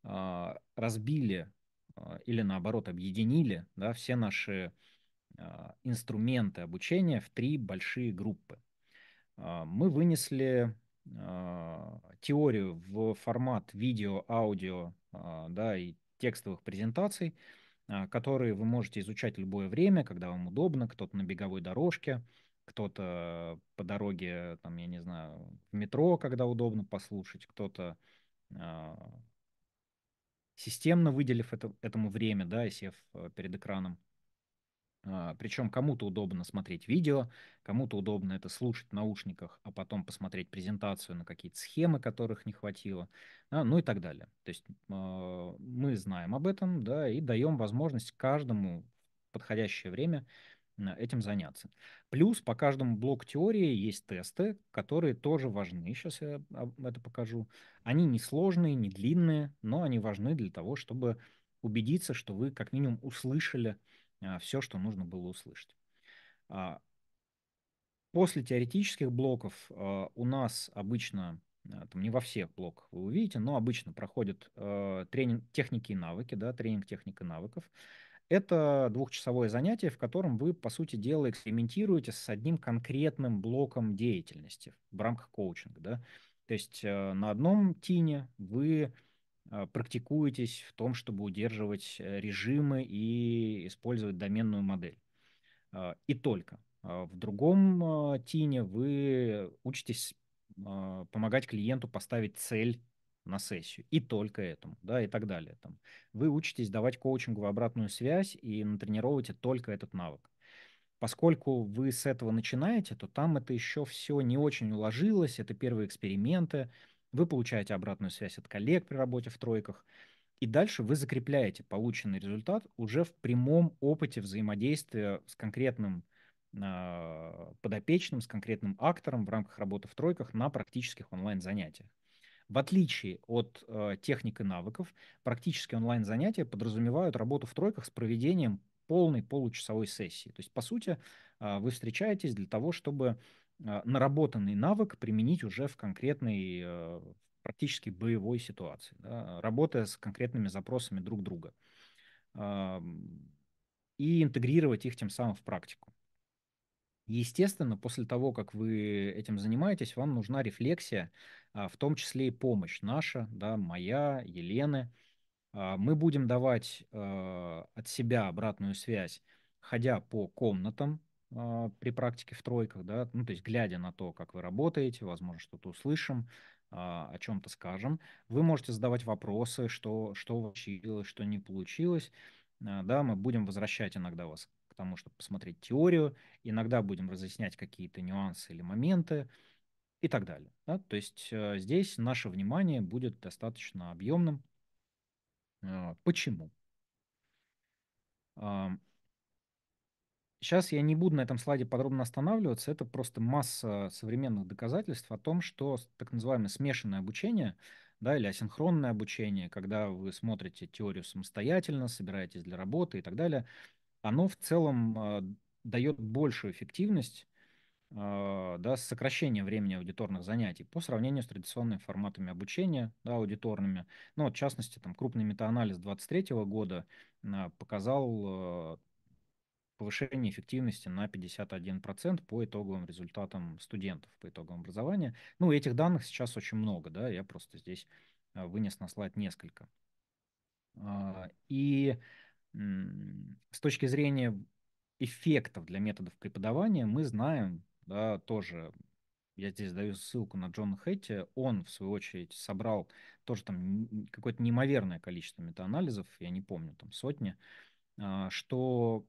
а, разбили а, или наоборот объединили да, все наши а, инструменты обучения в три большие группы. Мы вынесли теорию в формат видео, аудио да, и текстовых презентаций, которые вы можете изучать в любое время, когда вам удобно, кто-то на беговой дорожке, кто-то по дороге, там, я не знаю, в метро, когда удобно послушать, кто-то а, системно выделив это, этому время, да, и сев а, перед экраном. А, Причем кому-то удобно смотреть видео, кому-то удобно это слушать в наушниках, а потом посмотреть презентацию на какие-то схемы, которых не хватило, ну и так далее. То есть мы знаем об этом, да, и даем возможность каждому в подходящее время Э, этим заняться. Плюс по каждому блоку теории есть тесты, которые тоже важны. Сейчас я это покажу. Они не сложные, не длинные, но они важны для того, чтобы убедиться, что вы как минимум услышали э, все, что нужно было услышать. А, после теоретических блоков э, у нас обычно, там не во всех блоках вы увидите, но обычно проходят тренинг техники и навыки, да, тренинг техники и навыков. Это двухчасовое занятие, в котором вы, по сути дела, экспериментируете с одним конкретным блоком деятельности в рамках коучинга. Да? То есть э, на одном тине вы э, практикуетесь в том, чтобы удерживать э, режимы и использовать доменную модель. И только. В другом тине вы учитесь помогать клиенту поставить цель на сессию и только этому, да, и так далее. Там. Вы учитесь давать коучингу обратную связь и натренировываете только этот навык. Поскольку вы с этого начинаете, то там это еще все не очень уложилось, это первые эксперименты, вы получаете обратную связь от коллег при работе в тройках, и дальше вы закрепляете полученный результат уже в прямом опыте взаимодействия с конкретным а, подопечным, с конкретным актором в рамках работы в тройках на практических онлайн-занятиях. В отличие от э, техник и навыков, практически онлайн-занятия подразумевают работу в тройках с проведением полной получасовой сессии. То есть, по сути, э, вы встречаетесь для того, чтобы э, наработанный навык применить уже в конкретной, э, практически боевой ситуации, да, работая с конкретными запросами друг друга. Э, и интегрировать их тем самым в практику. Естественно, после того, как вы этим занимаетесь, вам нужна рефлексия, а, в том числе и помощь наша, да, моя, Елены. А, мы будем давать а, от себя обратную связь, ходя по комнатам при практике в тройках, да, ну, то есть глядя на то, как вы работаете, возможно, что-то услышим, о чем-то скажем. Вы можете задавать вопросы, что, что получилось, что не получилось. Да, мы будем возвращать иногда вас к тому, чтобы посмотреть теорию, иногда будем разъяснять какие-то нюансы или моменты и так далее. Да? То есть э, здесь наше внимание будет достаточно объемным. Э, почему? сейчас я не буду на этом слайде подробно останавливаться. Это просто масса современных доказательств о том, что так называемое смешанное обучение да, или асинхронное обучение, когда вы смотрите теорию самостоятельно, собираетесь для работы и так далее – оно в целом а, дает большую эффективность а, да, с сокращением времени аудиторных занятий по сравнению с традиционными форматами обучения да, аудиторными. Ну, вот, в частности, там, крупный метаанализ 2023 года а, показал повышение эффективности на 51% по итоговым результатам студентов по итогам образования. Ну, этих данных сейчас очень много, да, я просто здесь вынес на слайд несколько. И с точки зрения эффектов для методов преподавания мы знаем, да, тоже, я здесь даю ссылку на Джона Хэтти, он, в свою очередь, собрал тоже там какое-то неимоверное количество метаанализов, я не помню, там сотни, а, что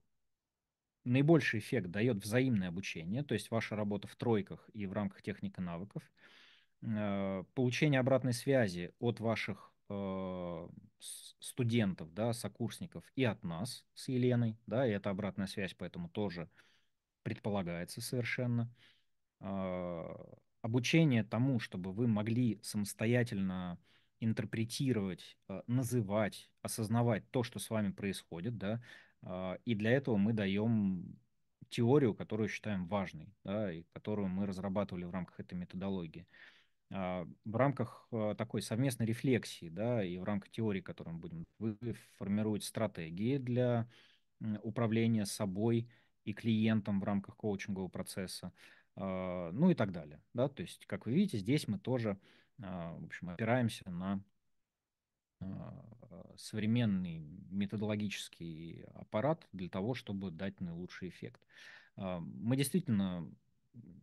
наибольший эффект дает взаимное обучение, то есть ваша работа в тройках и в рамках техника навыков, а, получение обратной связи от ваших Э, студентов, да, сокурсников и от нас с Еленой, да, и это обратная связь, поэтому тоже предполагается совершенно. Э, обучение тому, чтобы вы могли самостоятельно интерпретировать, э, называть, осознавать то, что с вами происходит, да, и для этого мы даем теорию, которую считаем важной, да, и которую мы разрабатывали в рамках этой методологии. А, в рамках а, такой совместной рефлексии, да, и в рамках теории, которую мы будем, формировать стратегии для управления собой и клиентом в рамках коучингового процесса, а, ну и так далее, да, то есть, как вы видите, здесь мы тоже, в общем, опираемся на современный методологический аппарат для того, чтобы дать наилучший эффект. Мы действительно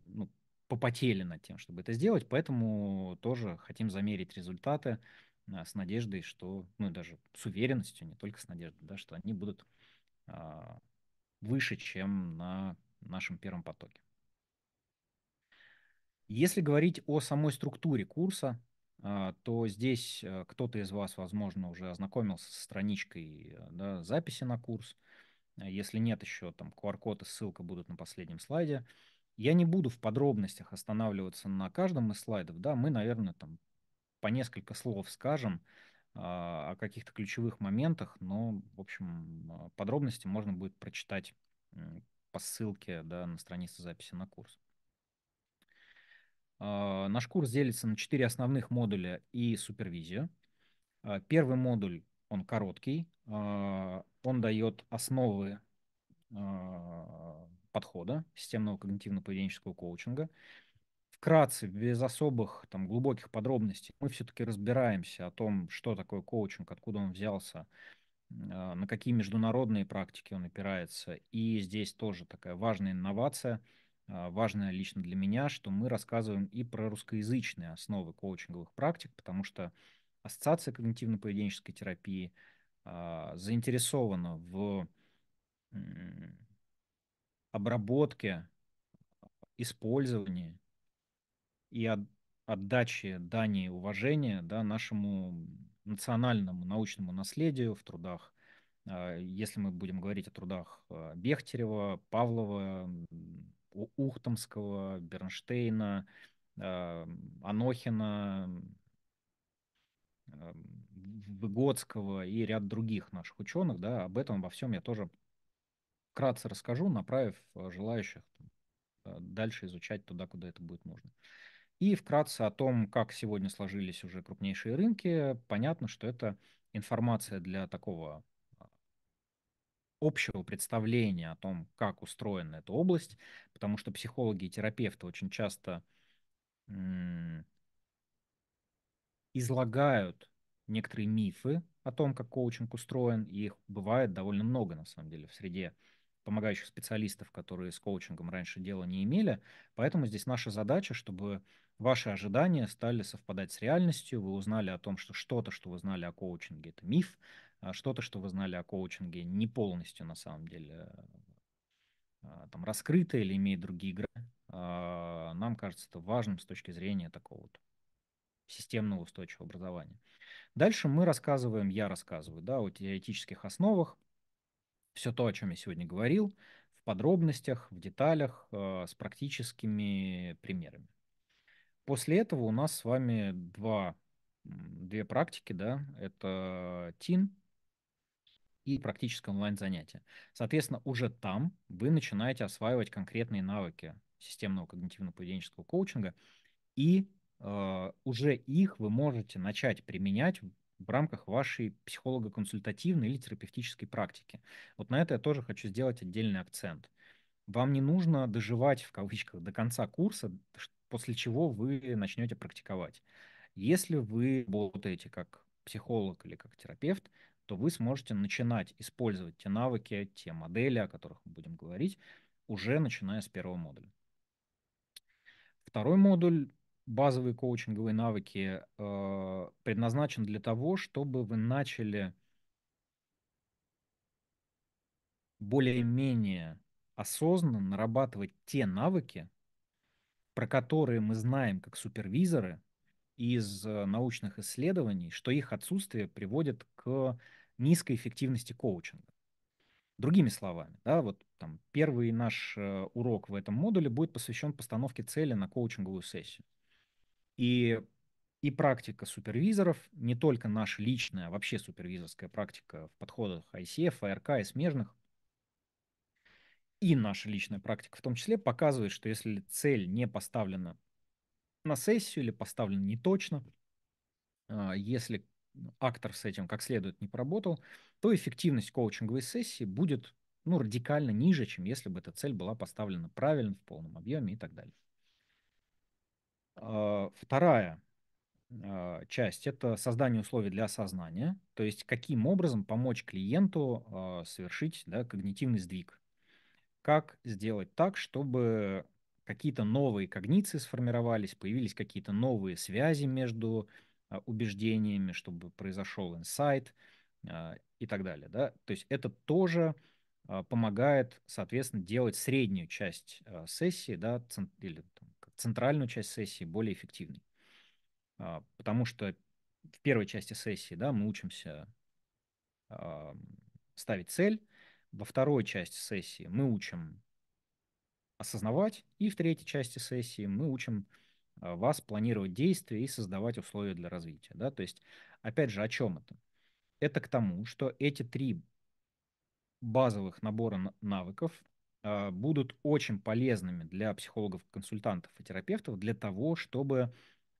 ну, попотели над тем, чтобы это сделать, поэтому тоже хотим замерить результаты а, с надеждой, что, ну и даже с уверенностью, не только с надеждой, да, что они будут а, выше, чем на нашем первом потоке. Если говорить о самой структуре курса, а, то здесь э, кто-то из вас, возможно, уже ознакомился с страничкой э, да, записи на курс. Э, если нет еще, там QR-код и ссылка будут на последнем слайде. Я не буду в подробностях останавливаться на каждом из слайдов. Да, мы, наверное, там по несколько слов скажем а, о каких-то ключевых моментах, но, в общем, а, подробности можно будет прочитать по ссылке да, на странице записи на курс. А, наш курс делится на четыре основных модуля и супервизию. А, первый модуль, он короткий, а, он дает основы а, подхода, системного когнитивно-поведенческого коучинга. Вкратце, без особых там, глубоких подробностей, мы все-таки разбираемся о том, что такое коучинг, откуда он взялся, а, на какие международные практики он опирается. И здесь тоже такая важная инновация, а, важная лично для меня, что мы рассказываем и про русскоязычные основы коучинговых практик, потому что Ассоциация когнитивно-поведенческой терапии а, заинтересована в обработке, использовании и от, отдаче дани уважения да, нашему национальному научному наследию в трудах, а, если мы будем говорить о трудах а, Бехтерева, Павлова, Ухтомского, Бернштейна, а, Анохина, Выгодского и ряд других наших ученых, да, об этом, обо всем я тоже вкратце расскажу, направив э, желающих э, дальше изучать туда, куда это будет нужно. И вкратце о том, как сегодня сложились уже крупнейшие рынки. Понятно, что это информация для такого а, общего представления о том, как устроена эта область, потому что психологи и терапевты очень часто излагают некоторые мифы о том, как коучинг устроен, и их бывает довольно много, на самом деле, в среде помогающих специалистов, которые с коучингом раньше дела не имели. Поэтому здесь наша задача, чтобы ваши ожидания стали совпадать с реальностью, вы узнали о том, что что-то, что вы знали о коучинге, это миф, а что-то, что вы знали о коучинге, не полностью на самом деле а, там, раскрыто или имеет другие игры. А, нам кажется это важным с точки зрения такого вот системного устойчивого образования. Дальше мы рассказываем, я рассказываю, да, о теоретических основах, все то, о чем я сегодня говорил, в подробностях, в деталях, э, с практическими примерами. После этого у нас с вами два, две практики, да, это ТИН и практическое онлайн-занятие. Соответственно, уже там вы начинаете осваивать конкретные навыки системного когнитивно-поведенческого коучинга, и э, уже их вы можете начать применять в рамках вашей психолого-консультативной или терапевтической практики. Вот на это я тоже хочу сделать отдельный акцент. Вам не нужно доживать в кавычках до конца курса, после чего вы начнете практиковать. Если вы работаете как психолог или как терапевт, то вы сможете начинать использовать те навыки, те модели, о которых мы будем говорить, уже начиная с первого модуля. Второй модуль базовые коучинговые навыки э, предназначен для того, чтобы вы начали более-менее осознанно нарабатывать те навыки, про которые мы знаем как супервизоры из э, научных исследований, что их отсутствие приводит к низкой эффективности коучинга. Другими словами, да, вот там первый наш э, урок в этом модуле будет посвящен постановке цели на коучинговую сессию. И, и практика супервизоров, не только наша личная, а вообще супервизорская практика в подходах ICF, АРК и смежных, и наша личная практика в том числе показывает, что если цель не поставлена на сессию или поставлена не точно, а, если актор с этим как следует не поработал, то эффективность коучинговой сессии будет ну, радикально ниже, чем если бы эта цель была поставлена правильно, в полном объеме и так далее. А, вторая а, часть – это создание условий для осознания, то есть каким образом помочь клиенту а, совершить да, когнитивный сдвиг. Как сделать так, чтобы какие-то новые когниции сформировались, появились какие-то новые связи между убеждениями, чтобы произошел инсайт и так далее. Да? То есть это тоже помогает, соответственно, делать среднюю часть сессии да, или там, центральную часть сессии более эффективной. А, потому что в первой части сессии да, мы учимся а, ставить цель, во второй части сессии мы учим осознавать, и в третьей части сессии мы учим а, вас планировать действия и создавать условия для развития. Да? То есть, опять же, о чем это? Это к тому, что эти три базовых набора навыков а, будут очень полезными для психологов, консультантов и терапевтов для того, чтобы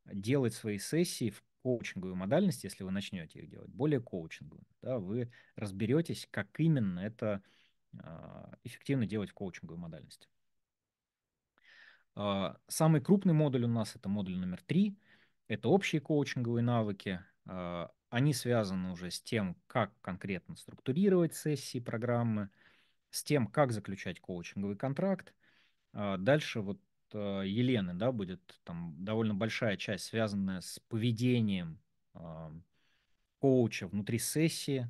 делать свои сессии в коучинговую модальность, если вы начнете их делать, более коучинговую. Да, вы разберетесь, как именно это а, эффективно делать в коучинговой модальности. А, самый крупный модуль у нас это модуль номер три. Это общие коучинговые навыки. Они связаны уже с тем, как конкретно структурировать сессии программы, с тем, как заключать коучинговый контракт. А, дальше вот а, Елены, да, будет там довольно большая часть, связанная с поведением а, коуча внутри сессии,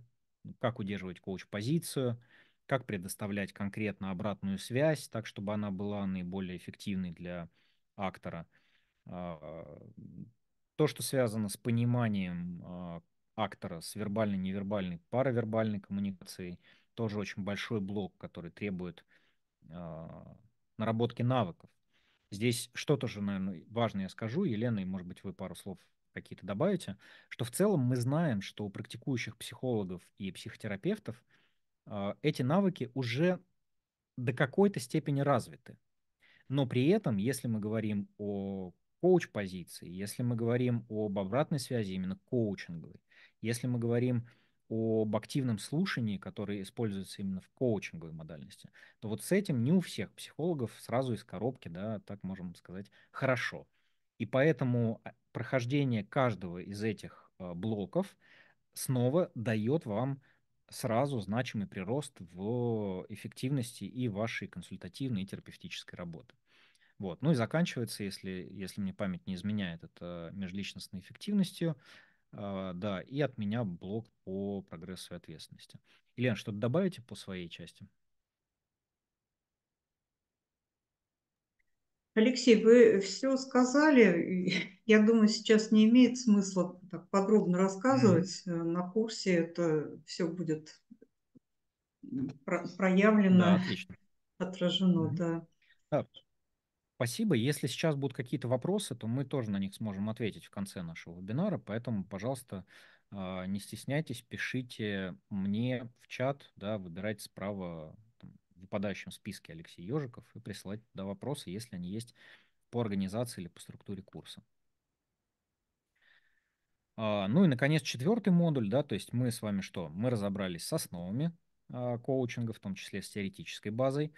как удерживать коуч-позицию, как предоставлять конкретно обратную связь, так, чтобы она была наиболее эффективной для актора. То, что связано с пониманием актора, с вербальной, невербальной, паравербальной коммуникацией – тоже очень большой блок, который требует э, наработки навыков. Здесь что-то же, наверное, важное я скажу, Елена, и, может быть, вы пару слов какие-то добавите, что в целом мы знаем, что у практикующих психологов и психотерапевтов э, эти навыки уже до какой-то степени развиты. Но при этом, если мы говорим о коуч-позиции, если мы говорим об обратной связи именно коучинговой, если мы говорим об активном слушании, которое используется именно в коучинговой модальности, то вот с этим не у всех психологов сразу из коробки, да, так можем сказать, хорошо. И поэтому а, прохождение каждого из этих а, блоков снова дает вам сразу значимый прирост в эффективности и вашей консультативной и терапевтической работы. Вот. Ну и заканчивается, если, если мне память не изменяет, это межличностной эффективностью. А, да, и от меня блок по прогрессу и ответственности. Елена, что-то добавите по своей части? Алексей, вы все сказали. Я думаю, сейчас не имеет смысла так подробно рассказывать. Mm. На курсе это все будет проявлено, да, отражено, mm. да. да. Спасибо. Если сейчас будут какие-то вопросы, то мы тоже на них сможем ответить в конце нашего вебинара. Поэтому, пожалуйста, а, не стесняйтесь, пишите мне в чат, да, выбирайте справа там, в выпадающем списке Алексей Ежиков и присылайте туда вопросы, если они есть по организации или по структуре курса. А, ну и, наконец, четвертый модуль, да, то есть мы с вами что? Мы разобрались с основами а, коучинга, в том числе с теоретической базой.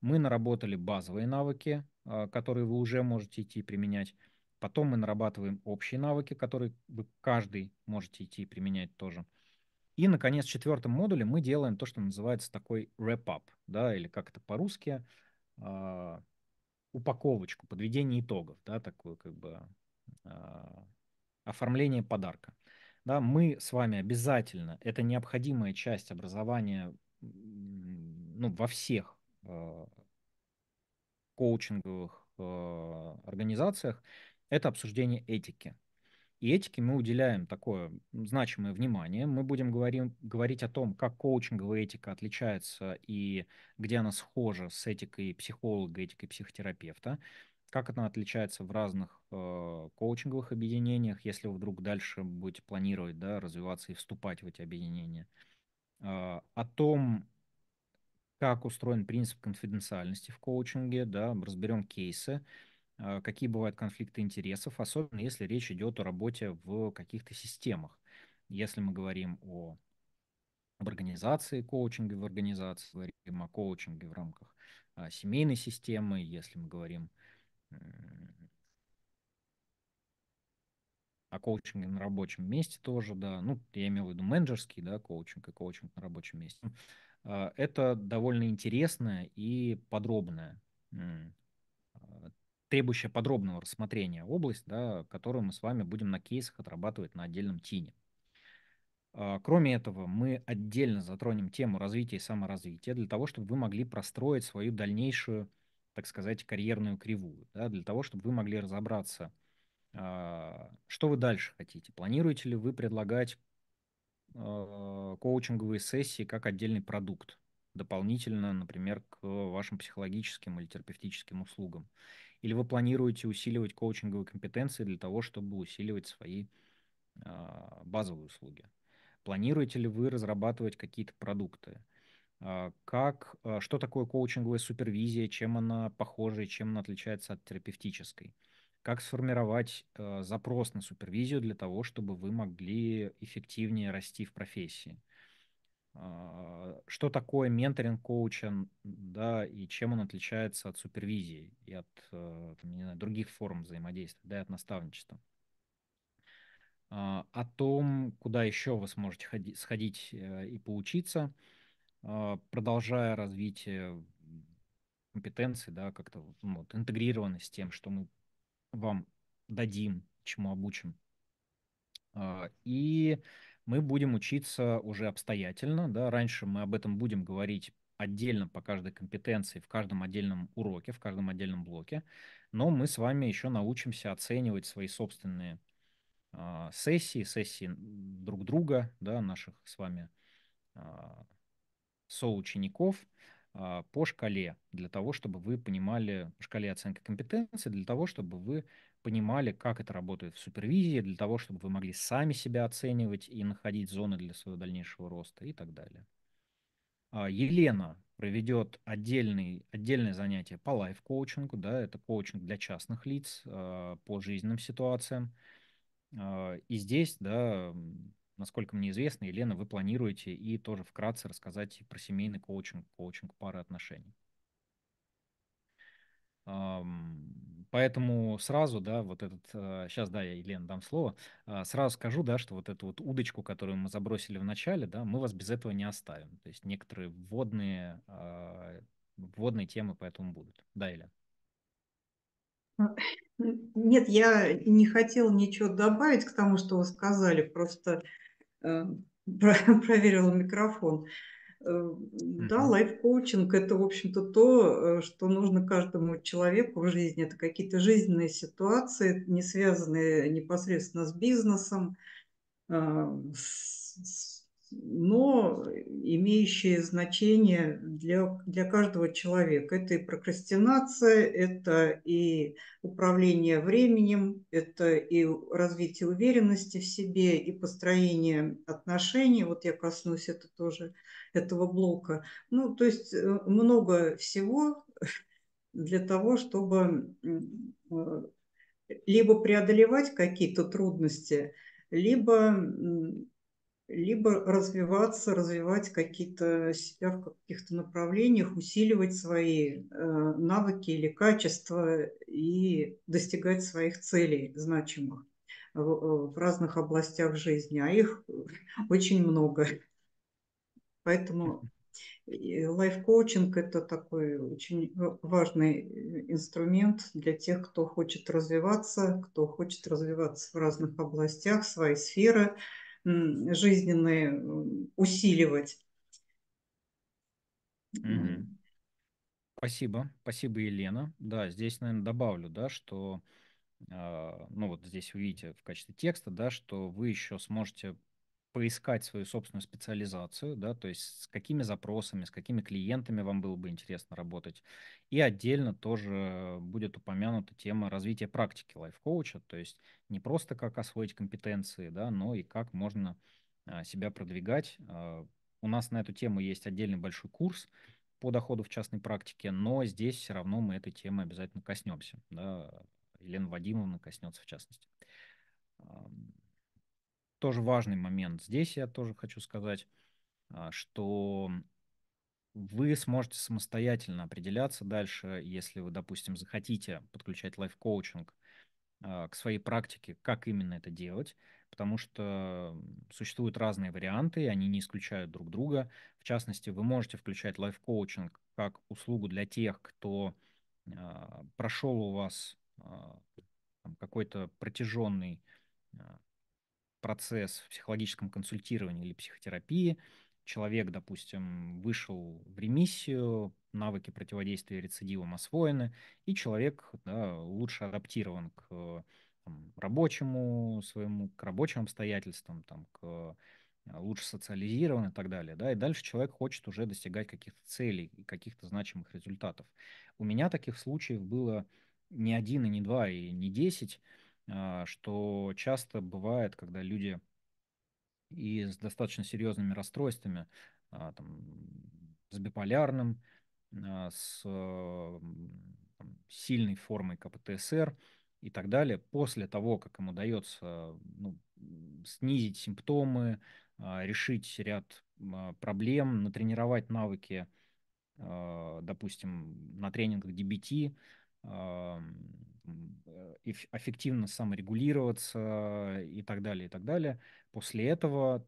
Мы наработали базовые навыки а, которые вы уже можете идти применять. Потом мы нарабатываем общие навыки, которые вы каждый можете идти применять тоже. И, наконец, в четвертом модуле мы делаем то, что называется такой wrap-up, да, или как это по-русски, а, упаковочку, подведение итогов, да, такое как бы а, оформление подарка. Да, мы с вами обязательно, это необходимая часть образования ну, во всех коучинговых э, организациях, это обсуждение этики. И этике мы уделяем такое значимое внимание. Мы будем говорим, говорить о том, как коучинговая этика отличается и где она схожа с этикой психолога, этикой психотерапевта, как она отличается в разных э, коучинговых объединениях, если вы вдруг дальше будете планировать да, развиваться и вступать в эти объединения. Э, о том, как устроен принцип конфиденциальности в коучинге, да, разберем кейсы, а, какие бывают конфликты интересов, особенно если речь идет о работе в каких-то системах. Если мы говорим о в организации коучинга в организации говорим о коучинге в рамках а, семейной системы, если мы говорим о коучинге на рабочем месте тоже, да, ну, я имею в виду менеджерский, да, коучинг и коучинг на рабочем месте. А, это довольно интересная и подробная, требующая подробного рассмотрения область, да, которую мы с вами будем на кейсах отрабатывать на отдельном тине. А, кроме этого, мы отдельно затронем тему развития и саморазвития для того, чтобы вы могли простроить свою дальнейшую, так сказать, карьерную кривую, да, для того, чтобы вы могли разобраться, а, что вы дальше хотите. Планируете ли вы предлагать Э, коучинговые сессии как отдельный продукт, дополнительно, например, к вашим психологическим или терапевтическим услугам? Или вы планируете усиливать коучинговые компетенции для того, чтобы усиливать свои а, базовые услуги? Планируете ли вы разрабатывать какие-то продукты? А, как, а, что такое коучинговая супервизия, чем она похожа и чем она отличается от терапевтической? как сформировать э, запрос на супервизию для того, чтобы вы могли эффективнее расти в профессии. Э, что такое менторинг коуча, да, и чем он отличается от супервизии и от э, там, не знаю, других форм взаимодействия, да, и от наставничества. Э, о том, куда еще вы сможете ходи- сходить э, и поучиться, э, продолжая развитие компетенций, да, как-то ну, вот, интегрированы с тем, что мы вам дадим, чему обучим. А, и мы будем учиться уже обстоятельно. Да? Раньше мы об этом будем говорить отдельно по каждой компетенции, в каждом отдельном уроке, в каждом отдельном блоке. Но мы с вами еще научимся оценивать свои собственные а, сессии, сессии друг друга, да, наших с вами а, соучеников, а, по шкале, для того, чтобы вы понимали, шкале оценки компетенции, для того, чтобы вы понимали, как это работает в супервизии, для того, чтобы вы могли сами себя оценивать и находить зоны для своего дальнейшего роста и так далее. А, Елена проведет отдельный, отдельное занятие по лайф-коучингу, да, это коучинг для частных лиц а, по жизненным ситуациям. И здесь, да, насколько мне известно, Елена, вы планируете и тоже вкратце рассказать про семейный коучинг, коучинг пары отношений. Поэтому сразу, да, вот этот, сейчас, а, да, я Елена дам слово, а, сразу скажу, да, что вот эту вот удочку, которую мы забросили в начале, да, мы вас без этого не оставим. То есть некоторые вводные, а, вводные темы поэтому будут. Да, Елена? Нет, я не хотела ничего добавить к тому, что вы сказали, просто Эм, проверила микрофон. Эм, да, лайф-коучинг – это, в общем-то, то, э, что нужно каждому человеку в жизни. Это какие-то жизненные ситуации, не связанные непосредственно с бизнесом, э, с но имеющие значение для, для каждого человека. Это и прокрастинация, это и управление временем, это и развитие уверенности в себе, и построение отношений. Вот я коснусь это тоже, этого блока. Ну, то есть э, много всего для того, чтобы э, либо преодолевать какие-то трудности, либо либо развиваться, развивать какие-то себя в каких-то направлениях, усиливать свои э, навыки или качества и достигать своих целей значимых в разных областях жизни, а их очень много. Поэтому лайф-коучинг – это такой очень важный э, инструмент для тех, кто хочет развиваться, кто хочет развиваться в разных областях своей сферы, жизненные усиливать. Угу. Спасибо, спасибо, Елена. Да, здесь, наверное, добавлю, да, что, а, ну вот здесь вы видите в качестве текста, да, что вы еще сможете поискать свою собственную специализацию, да, то есть с какими запросами, с какими клиентами вам было бы интересно работать. И отдельно тоже будет упомянута тема развития практики лайф-коуча, то есть не просто как освоить компетенции, да, но и как можно а, себя продвигать. А, у нас на эту тему есть отдельный большой курс по доходу в частной практике, но здесь все равно мы этой темы обязательно коснемся. Да. Елена Вадимовна коснется в частности тоже важный момент. Здесь я тоже хочу сказать, а, что вы сможете самостоятельно определяться дальше, если вы, допустим, захотите подключать лайф-коучинг а, к своей практике, как именно это делать, потому что существуют разные варианты, они не исключают друг друга. В частности, вы можете включать лайф-коучинг как услугу для тех, кто а, прошел у вас какой-то протяженный процесс в психологическом консультировании или психотерапии. Человек, допустим, вышел в ремиссию, навыки противодействия рецидивам освоены, и человек да, лучше адаптирован к э, там, рабочему своему, к рабочим обстоятельствам, там, к э, лучше социализирован и так далее, да, и дальше человек хочет уже достигать каких-то целей и каких-то значимых результатов. У меня таких случаев было не один и не два и не десять, а, что часто бывает, когда люди и с достаточно серьезными расстройствами, а, там, с биполярным, а, с там, сильной формой КПТСР и так далее, после того, как им удается ну, снизить симптомы, решить ряд проблем, натренировать навыки, допустим, на тренингах DBT, эффективно саморегулироваться и так далее, и так далее. После этого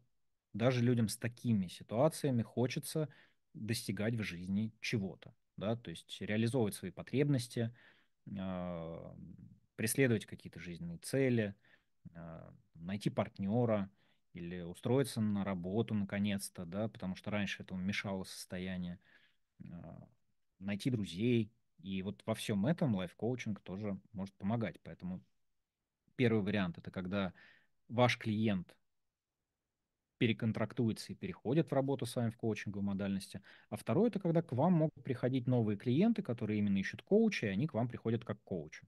даже людям с такими ситуациями хочется достигать в жизни чего-то, да, то есть реализовывать свои потребности, а, преследовать какие-то жизненные цели, а, найти партнера или устроиться на работу наконец-то, да, потому что раньше этому мешало состояние, а, найти друзей, и вот во всем этом лайф-коучинг тоже может помогать. Поэтому первый вариант – это когда ваш клиент переконтрактуется и переходит в работу с вами в коучинговой модальности. А второе – это когда к вам могут приходить новые клиенты, которые именно ищут коуча, и они к вам приходят как коуч.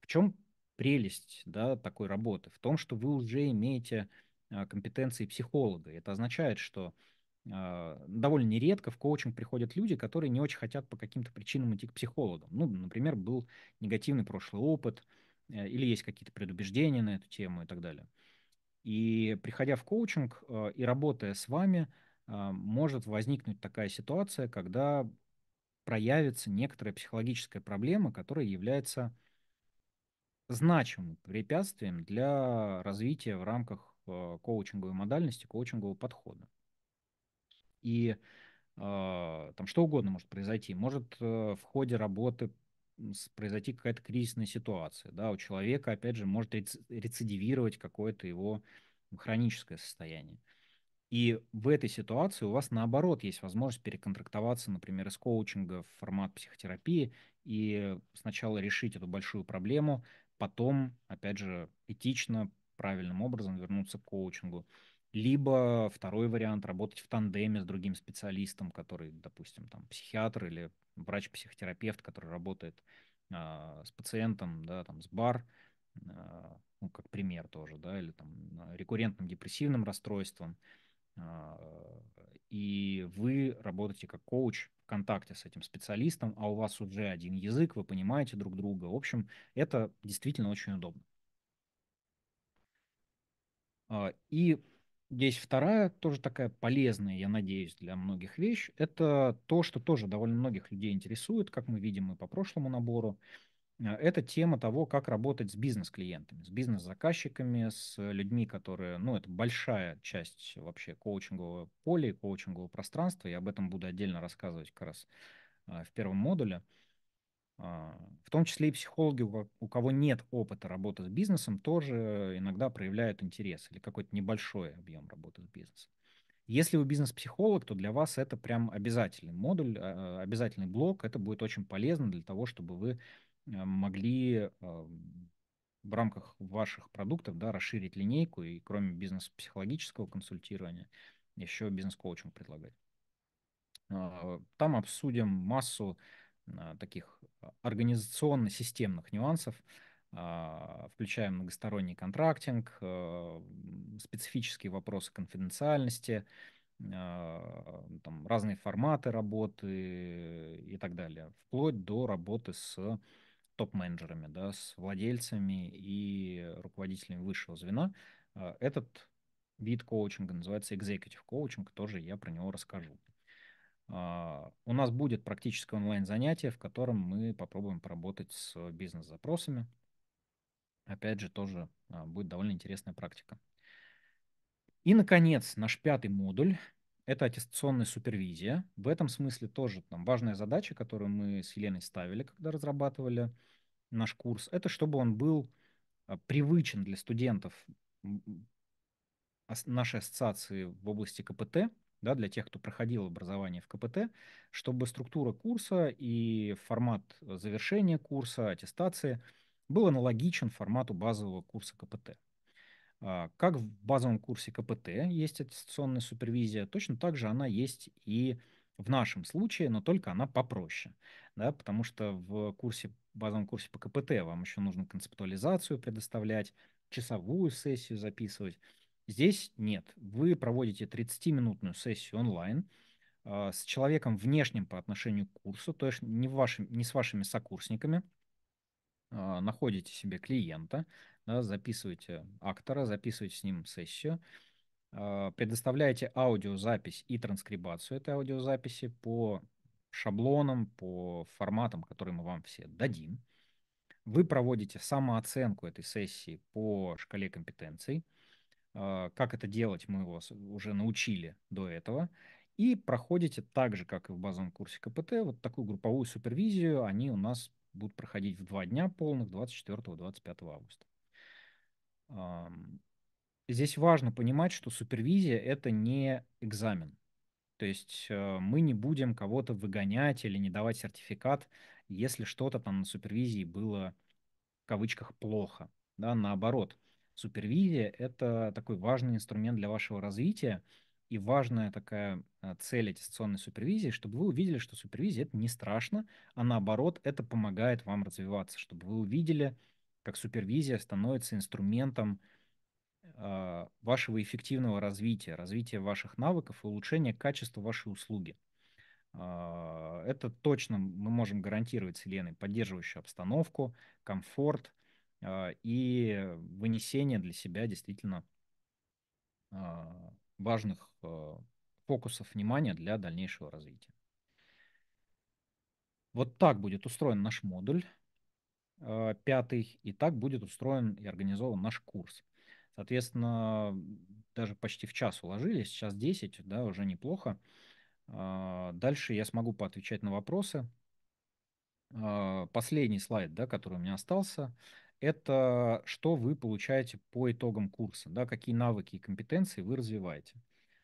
В чем прелесть да, такой работы? В том, что вы уже имеете а, компетенции психолога. Это означает, что а, довольно нередко в коучинг приходят люди, которые не очень хотят по каким-то причинам идти к психологам. Ну, например, был негативный прошлый опыт, э, или есть какие-то предубеждения на эту тему и так далее. И приходя в коучинг э, и работая с вами, э, может возникнуть такая ситуация, когда проявится некоторая психологическая проблема, которая является значимым препятствием для развития в рамках коучинговой модальности, коучингового подхода. И а, там что угодно может произойти. Может э, в ходе работы произойти какая-то кризисная ситуация. Да? У человека, опять же, может рецидивировать какое-то его хроническое состояние. И в этой ситуации у вас, наоборот, есть возможность переконтрактоваться, например, из коучинга в формат психотерапии и сначала решить эту большую проблему, потом, опять же, этично, правильным образом вернуться к коучингу либо второй вариант – работать в тандеме с другим специалистом, который, допустим, там, психиатр или врач-психотерапевт, который работает э, с пациентом, да, там, с БАР, э, ну, как пример тоже, да, или там а, рекуррентным депрессивным расстройством, э, и вы работаете как коуч в контакте с этим специалистом, а у вас уже один язык, вы понимаете друг друга. В общем, это действительно очень удобно. И есть вторая, тоже такая полезная, я надеюсь, для многих вещь. Это то, что тоже довольно многих людей интересует, как мы видим и по прошлому набору. Э, это тема того, как работать с бизнес-клиентами, с бизнес-заказчиками, с людьми, которые... Ну, это большая часть вообще коучингового поля и коучингового пространства. Я об этом буду отдельно рассказывать как раз э, в первом модуле. Uh, а, в том числе и психологи, у кого нет опыта работы с бизнесом, тоже иногда проявляют интерес или какой-то небольшой объем работы с бизнесом. Если вы бизнес-психолог, то для вас это прям обязательный модуль, а, а, обязательный блок. Это будет очень полезно для того, чтобы вы могли в рамках ваших продуктов да, расширить линейку и кроме бизнес-психологического консультирования еще бизнес-коучинг предлагать. Там обсудим массу а, таких а, организационно-системных нюансов, а, включая многосторонний контрактинг, специфические вопросы конфиденциальности, там, разные форматы работы и так далее, вплоть до работы с топ-менеджерами, да, с владельцами и руководителями высшего звена. Этот вид коучинга называется executive коучинг, тоже я про него расскажу. А, у нас будет практическое онлайн-занятие, в котором мы попробуем поработать с бизнес-запросами. Опять же, тоже а, будет довольно интересная практика. И, наконец, наш пятый модуль – это аттестационная супервизия. В этом смысле тоже там, важная задача, которую мы с Еленой ставили, когда разрабатывали наш курс, это чтобы он был а, привычен для студентов нашей ассоциации в области КПТ – да, для тех, кто проходил образование в КПТ, чтобы структура курса и формат э, завершения курса, аттестации был аналогичен формату базового курса КПТ. А, как в базовом курсе КПТ есть аттестационная супервизия, точно так же она есть и в нашем случае, но только она попроще. Да, потому что в курсе, базовом курсе по КПТ вам еще нужно концептуализацию предоставлять, часовую сессию записывать. Здесь нет. Вы проводите 30-минутную сессию онлайн э, с человеком внешним по отношению к курсу, то есть не, вашим, не с вашими сокурсниками, э, находите себе клиента, да, записываете актора, записываете с ним сессию, э, предоставляете аудиозапись и транскрибацию этой аудиозаписи по шаблонам, по форматам, которые мы вам все дадим. Вы проводите самооценку этой сессии по шкале компетенций – а, как это делать, мы вас уже научили до этого. И проходите так же, как и в базовом курсе КПТ, вот такую групповую супервизию. Они у нас будут проходить в два дня полных, 24-25 августа. Здесь важно понимать, что супервизия — это не экзамен. То есть э, мы не будем кого-то выгонять или не давать сертификат, если что-то там на супервизии было в кавычках плохо. Да, наоборот — супервизия — это такой важный инструмент для вашего развития и важная такая а, цель аттестационной супервизии, чтобы вы увидели, что супервизия — это не страшно, а наоборот, это помогает вам развиваться, чтобы вы увидели, как супервизия становится инструментом а, вашего эффективного развития, развития ваших навыков и улучшения качества вашей услуги. А, это точно мы можем гарантировать с Еленой поддерживающую обстановку, комфорт, а, и вынесение для себя действительно а, важных а, фокусов внимания для дальнейшего развития. Вот так будет устроен наш модуль пятый, и так будет устроен и организован наш курс. Соответственно, даже почти в час уложились, сейчас 10, да, уже неплохо. Дальше я смогу поотвечать на вопросы. Последний слайд, да, который у меня остался, это что вы получаете по итогам курса, да, какие навыки и компетенции вы развиваете.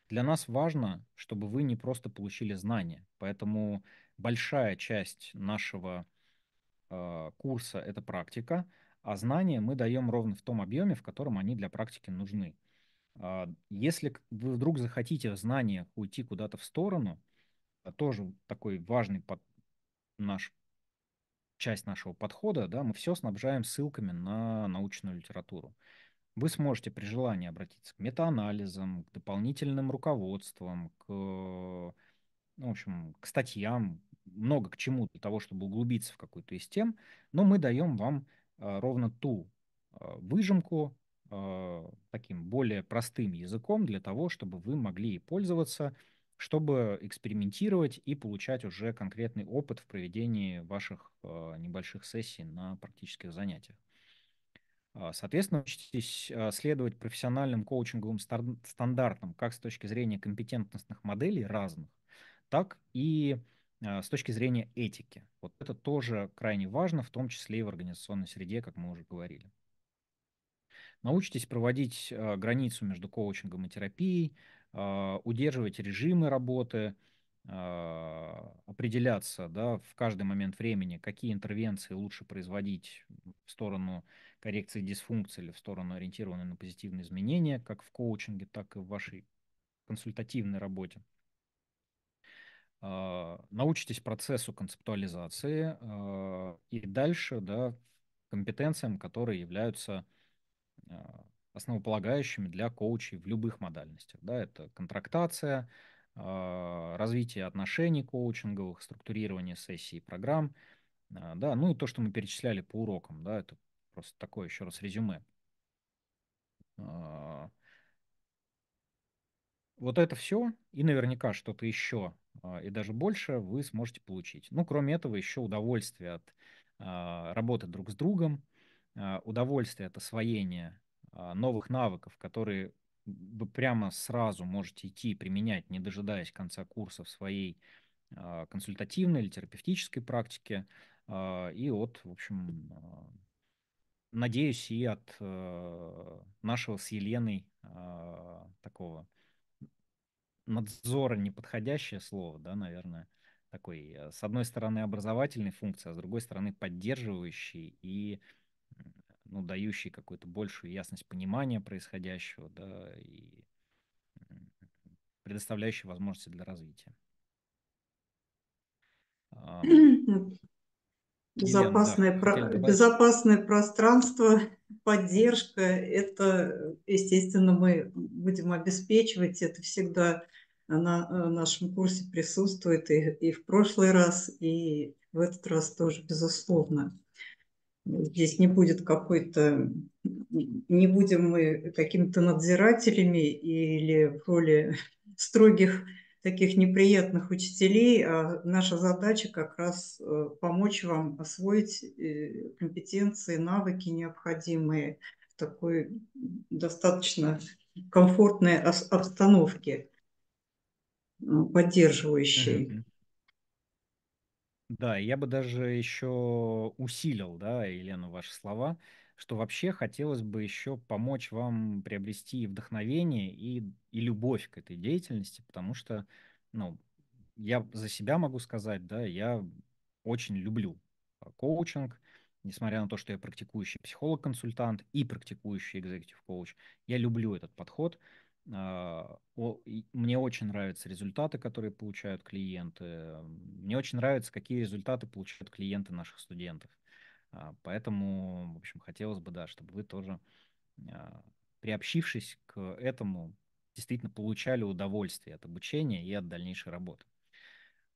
Для нас важно, чтобы вы не просто получили знания, поэтому большая часть нашего э, курса это практика, а знания мы даем ровно в том объеме, в котором они для практики нужны. Э, если вы вдруг захотите в знаниях уйти куда-то в сторону, а, тоже такой важный под наш часть нашего подхода, да, мы все снабжаем ссылками на научную литературу. Вы сможете при желании обратиться к метаанализам, к дополнительным руководствам, к, ну, в общем, к статьям, много к чему для того, чтобы углубиться в какую-то из тем, но мы даем вам а, ровно ту а, выжимку а, таким более простым языком для того, чтобы вы могли пользоваться, чтобы экспериментировать и получать уже конкретный опыт в проведении ваших а, небольших сессий на практических занятиях. А, соответственно, учитесь а, следовать профессиональным коучинговым стандартам как с точки зрения компетентностных моделей разных, так и с точки зрения этики. Вот это тоже крайне важно, в том числе и в организационной среде, как мы уже говорили. Научитесь проводить границу между коучингом и терапией, а, удерживать режимы работы, а, определяться да, в каждый момент времени, какие интервенции лучше производить в сторону коррекции дисфункции или в сторону ориентированной на позитивные изменения, как в коучинге, так и в вашей консультативной работе. А, научитесь процессу концептуализации и дальше да, компетенциям, которые являются основополагающими для коучей в любых модальностях. Да, это контрактация, а, развитие отношений коучинговых, структурирование сессий и программ, а, да, ну и то, что мы перечисляли по урокам, да, это просто такое еще раз резюме. А, вот это все, и наверняка что-то еще, и даже больше вы сможете получить. Ну, кроме этого, еще удовольствие от работы друг с другом, удовольствие от освоения а, новых навыков, которые вы прямо сразу можете идти и применять, не дожидаясь конца курса в своей а, консультативной или терапевтической практике, а, и от, в общем, надеюсь, и от нашего с Еленой такого надзора неподходящее слово, да, наверное, такой, с одной стороны, образовательной функции, а с другой стороны, поддерживающей и ну, дающий какую-то большую ясность понимания происходящего, да, и предоставляющий возможности для развития. Безопасное, Елена, да, про... безопасное пространство, поддержка, это, естественно, мы будем обеспечивать, это всегда на э, нашем курсе присутствует и, и в прошлый раз, и в этот раз тоже, безусловно. Здесь не будет какой-то, не будем мы какими-то надзирателями или в роли строгих таких неприятных учителей, а наша задача как раз э, помочь вам освоить э, компетенции, навыки необходимые в такой достаточно комфортной обстановке поддерживающей. Да, я бы даже еще усилил, да, Елена, ваши слова, что вообще хотелось бы еще помочь вам приобрести и вдохновение, и, и любовь к этой деятельности, потому что, ну, я за себя могу сказать, да, я очень люблю коучинг, несмотря на то, что я практикующий психолог-консультант и практикующий экзекутив коуч, я люблю этот подход, а, мне очень нравятся результаты, которые получают клиенты. Мне очень нравится, какие результаты получают клиенты наших студентов. А, поэтому, в общем, хотелось бы, да, чтобы вы тоже, а, приобщившись к этому, действительно получали удовольствие от обучения и от дальнейшей работы.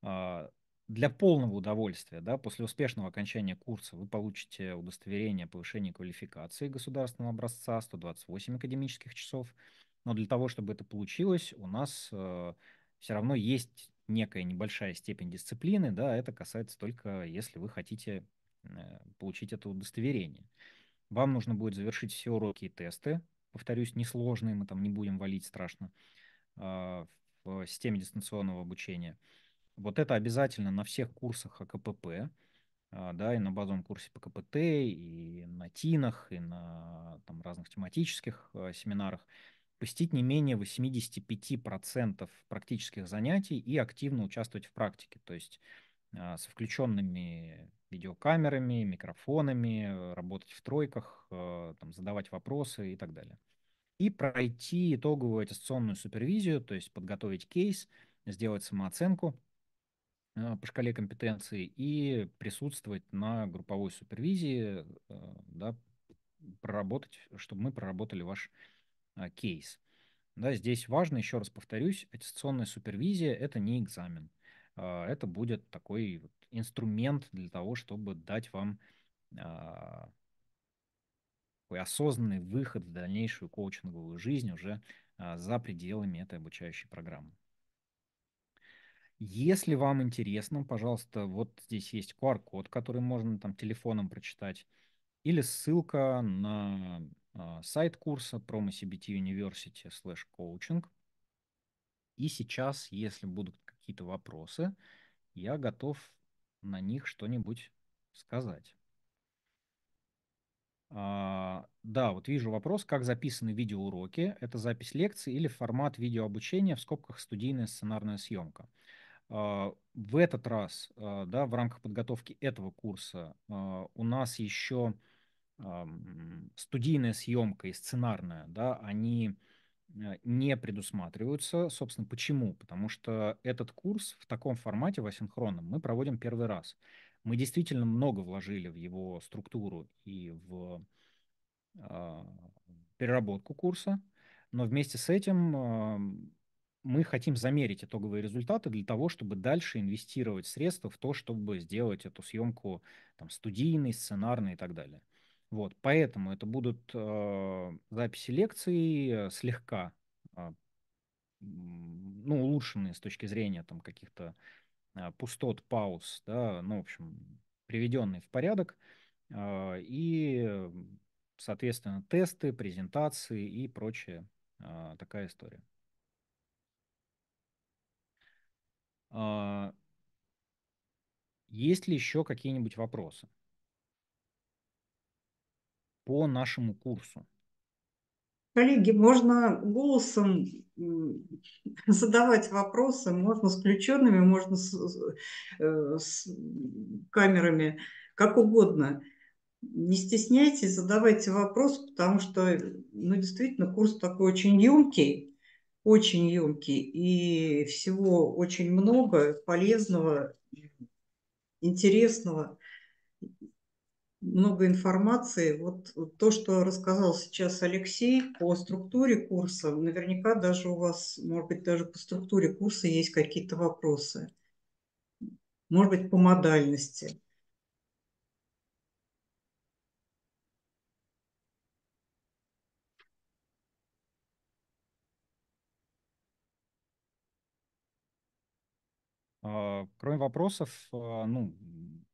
Для полного удовольствия, да, после успешного окончания курса вы получите удостоверение о повышении квалификации государственного образца 128 академических часов – но для того, чтобы это получилось, у нас э, все равно есть некая небольшая степень дисциплины, да, это касается только, если вы хотите э, получить это удостоверение. Вам нужно будет завершить все уроки и тесты, повторюсь, несложные, мы там не будем валить страшно, э, в системе дистанционного обучения. Вот это обязательно на всех курсах АКПП, а, да, и на базовом курсе по КПТ, и на ТИНах, и на там, разных тематических э, семинарах посетить не менее 85% практических занятий и активно участвовать в практике, то есть а, с включенными видеокамерами, микрофонами, работать в тройках, а, там, задавать вопросы и так далее. И пройти итоговую аттестационную супервизию, то есть подготовить кейс, сделать самооценку а, по шкале компетенции и присутствовать на групповой супервизии, да, проработать, чтобы мы проработали ваш а, кейс. Да, здесь важно, еще раз повторюсь, аттестационная супервизия – это не экзамен. А, это будет такой вот инструмент для того, чтобы дать вам а, такой осознанный выход в дальнейшую коучинговую жизнь уже за пределами этой обучающей программы. Если вам интересно, пожалуйста, вот здесь есть QR-код, который можно там телефоном прочитать, или ссылка на а, сайт курса promocbt university slash coaching. И сейчас, если будут какие-то вопросы, я готов на них что-нибудь сказать. А, да, вот вижу вопрос, как записаны видеоуроки. Это запись лекции или формат видеообучения в скобках студийная сценарная съемка. А, в этот раз, а, да, в рамках подготовки этого курса а, у нас еще студийная съемка и сценарная, да, они э, не предусматриваются. Собственно, почему? Потому что этот курс в таком формате, в асинхронном, мы проводим первый раз. Мы действительно много вложили в его структуру и в э, переработку курса, но вместе с этим э, мы хотим замерить итоговые результаты для того, чтобы дальше инвестировать средства в то, чтобы сделать эту съемку там, студийной, сценарной и так далее. Вот, поэтому это будут э, записи лекций э, слегка э, ну, улучшенные с точки зрения там каких-то э, пустот, пауз, да, ну, в общем, приведенные в порядок. А, э, и, соответственно, тесты, презентации и прочая э, такая история. Э, есть ли еще какие-нибудь вопросы? по нашему курсу? Коллеги, можно голосом задавать вопросы, можно с включенными, можно с, э, с камерами, как угодно. Не стесняйтесь, задавайте вопросы, потому что, ну, действительно, курс такой очень емкий, очень емкий, и всего очень много полезного, интересного много информации. Вот то, что рассказал сейчас Алексей по структуре курса, наверняка даже у вас, может быть, даже по структуре курса есть какие-то вопросы. Может быть, по модальности. А, кроме вопросов, а, ну,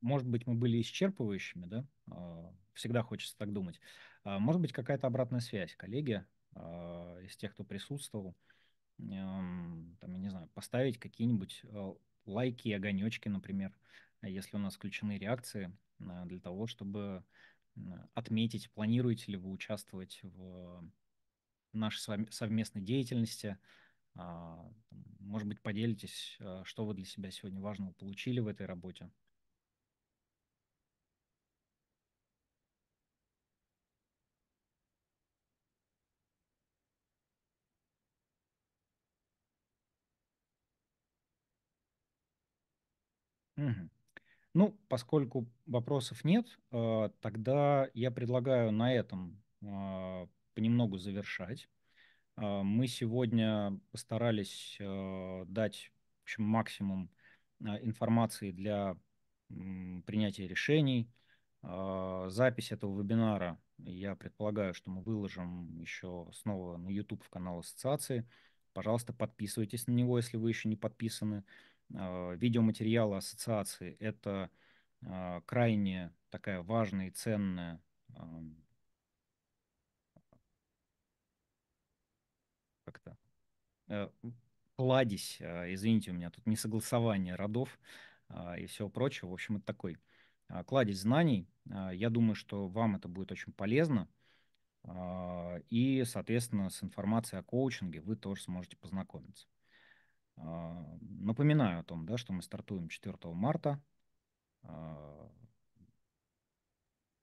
может быть, мы были исчерпывающими, да, а, всегда хочется так думать. А, может быть, какая-то обратная связь, коллеги, а, из тех, кто присутствовал, там, я не знаю, поставить какие-нибудь лайки, огонечки, например, если у нас включены реакции, для того, чтобы отметить, планируете ли вы участвовать в нашей совместной деятельности, может быть, поделитесь, что вы для себя сегодня важного получили в этой работе. Ну, поскольку вопросов нет, а, тогда я предлагаю на этом а, понемногу завершать. А, мы сегодня постарались дать общем, максимум информации для принятия решений. Запись этого вебинара, я предполагаю, что мы выложим еще снова на YouTube в канал Ассоциации. Пожалуйста, подписывайтесь на него, если вы еще не подписаны. А, видеоматериалы ассоциации — это а, крайне такая важная и ценная как-то э, кладезь, а, извините, у меня тут несогласование родов и всего прочего. В общем, это такой кладезь знаний. Я думаю, что вам это будет очень полезно. И, соответственно, с информацией о коучинге вы тоже сможете познакомиться. А, напоминаю о том, да, что мы стартуем 4 марта. А,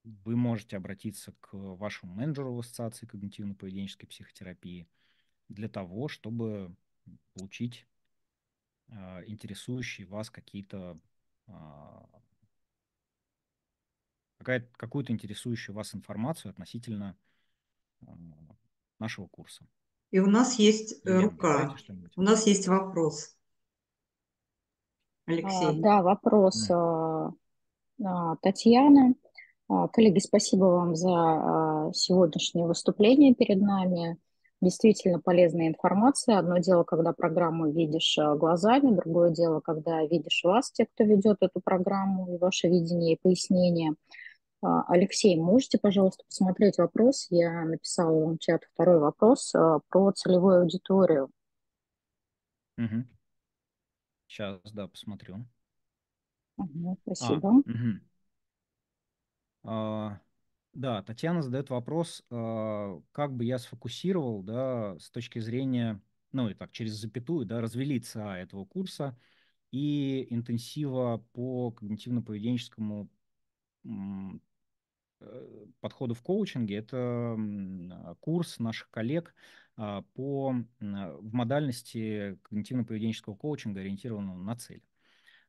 вы можете обратиться к вашему менеджеру в Ассоциации когнитивно-поведенческой психотерапии для того, чтобы получить а, интересующие вас какие-то какую-то интересующую вас информацию относительно нашего курса. И у нас есть э, Нет, рука. У нас есть вопрос. Алексей. А, да, вопрос да. Э, а, Татьяны. А, коллеги, спасибо вам за а, сегодняшнее выступление перед нами. Действительно полезная информация. Одно дело, когда программу видишь э, глазами, другое дело, когда видишь вас, те, кто ведет эту программу, и ваше видение и пояснение. А, Алексей, можете, пожалуйста, посмотреть вопрос? Я написала вам в чат второй вопрос а, про целевую аудиторию. Угу. Сейчас, да, посмотрю. Угу, спасибо. А, угу. а, да, Татьяна задает вопрос, как бы я сфокусировал, да, с точки зрения, ну и так, через запятую, да, развелиться этого курса и интенсива по когнитивно-поведенческому Э, подходу в коучинге. Это а, курс наших коллег а, по, а, в модальности когнитивно-поведенческого коучинга, ориентированного на цель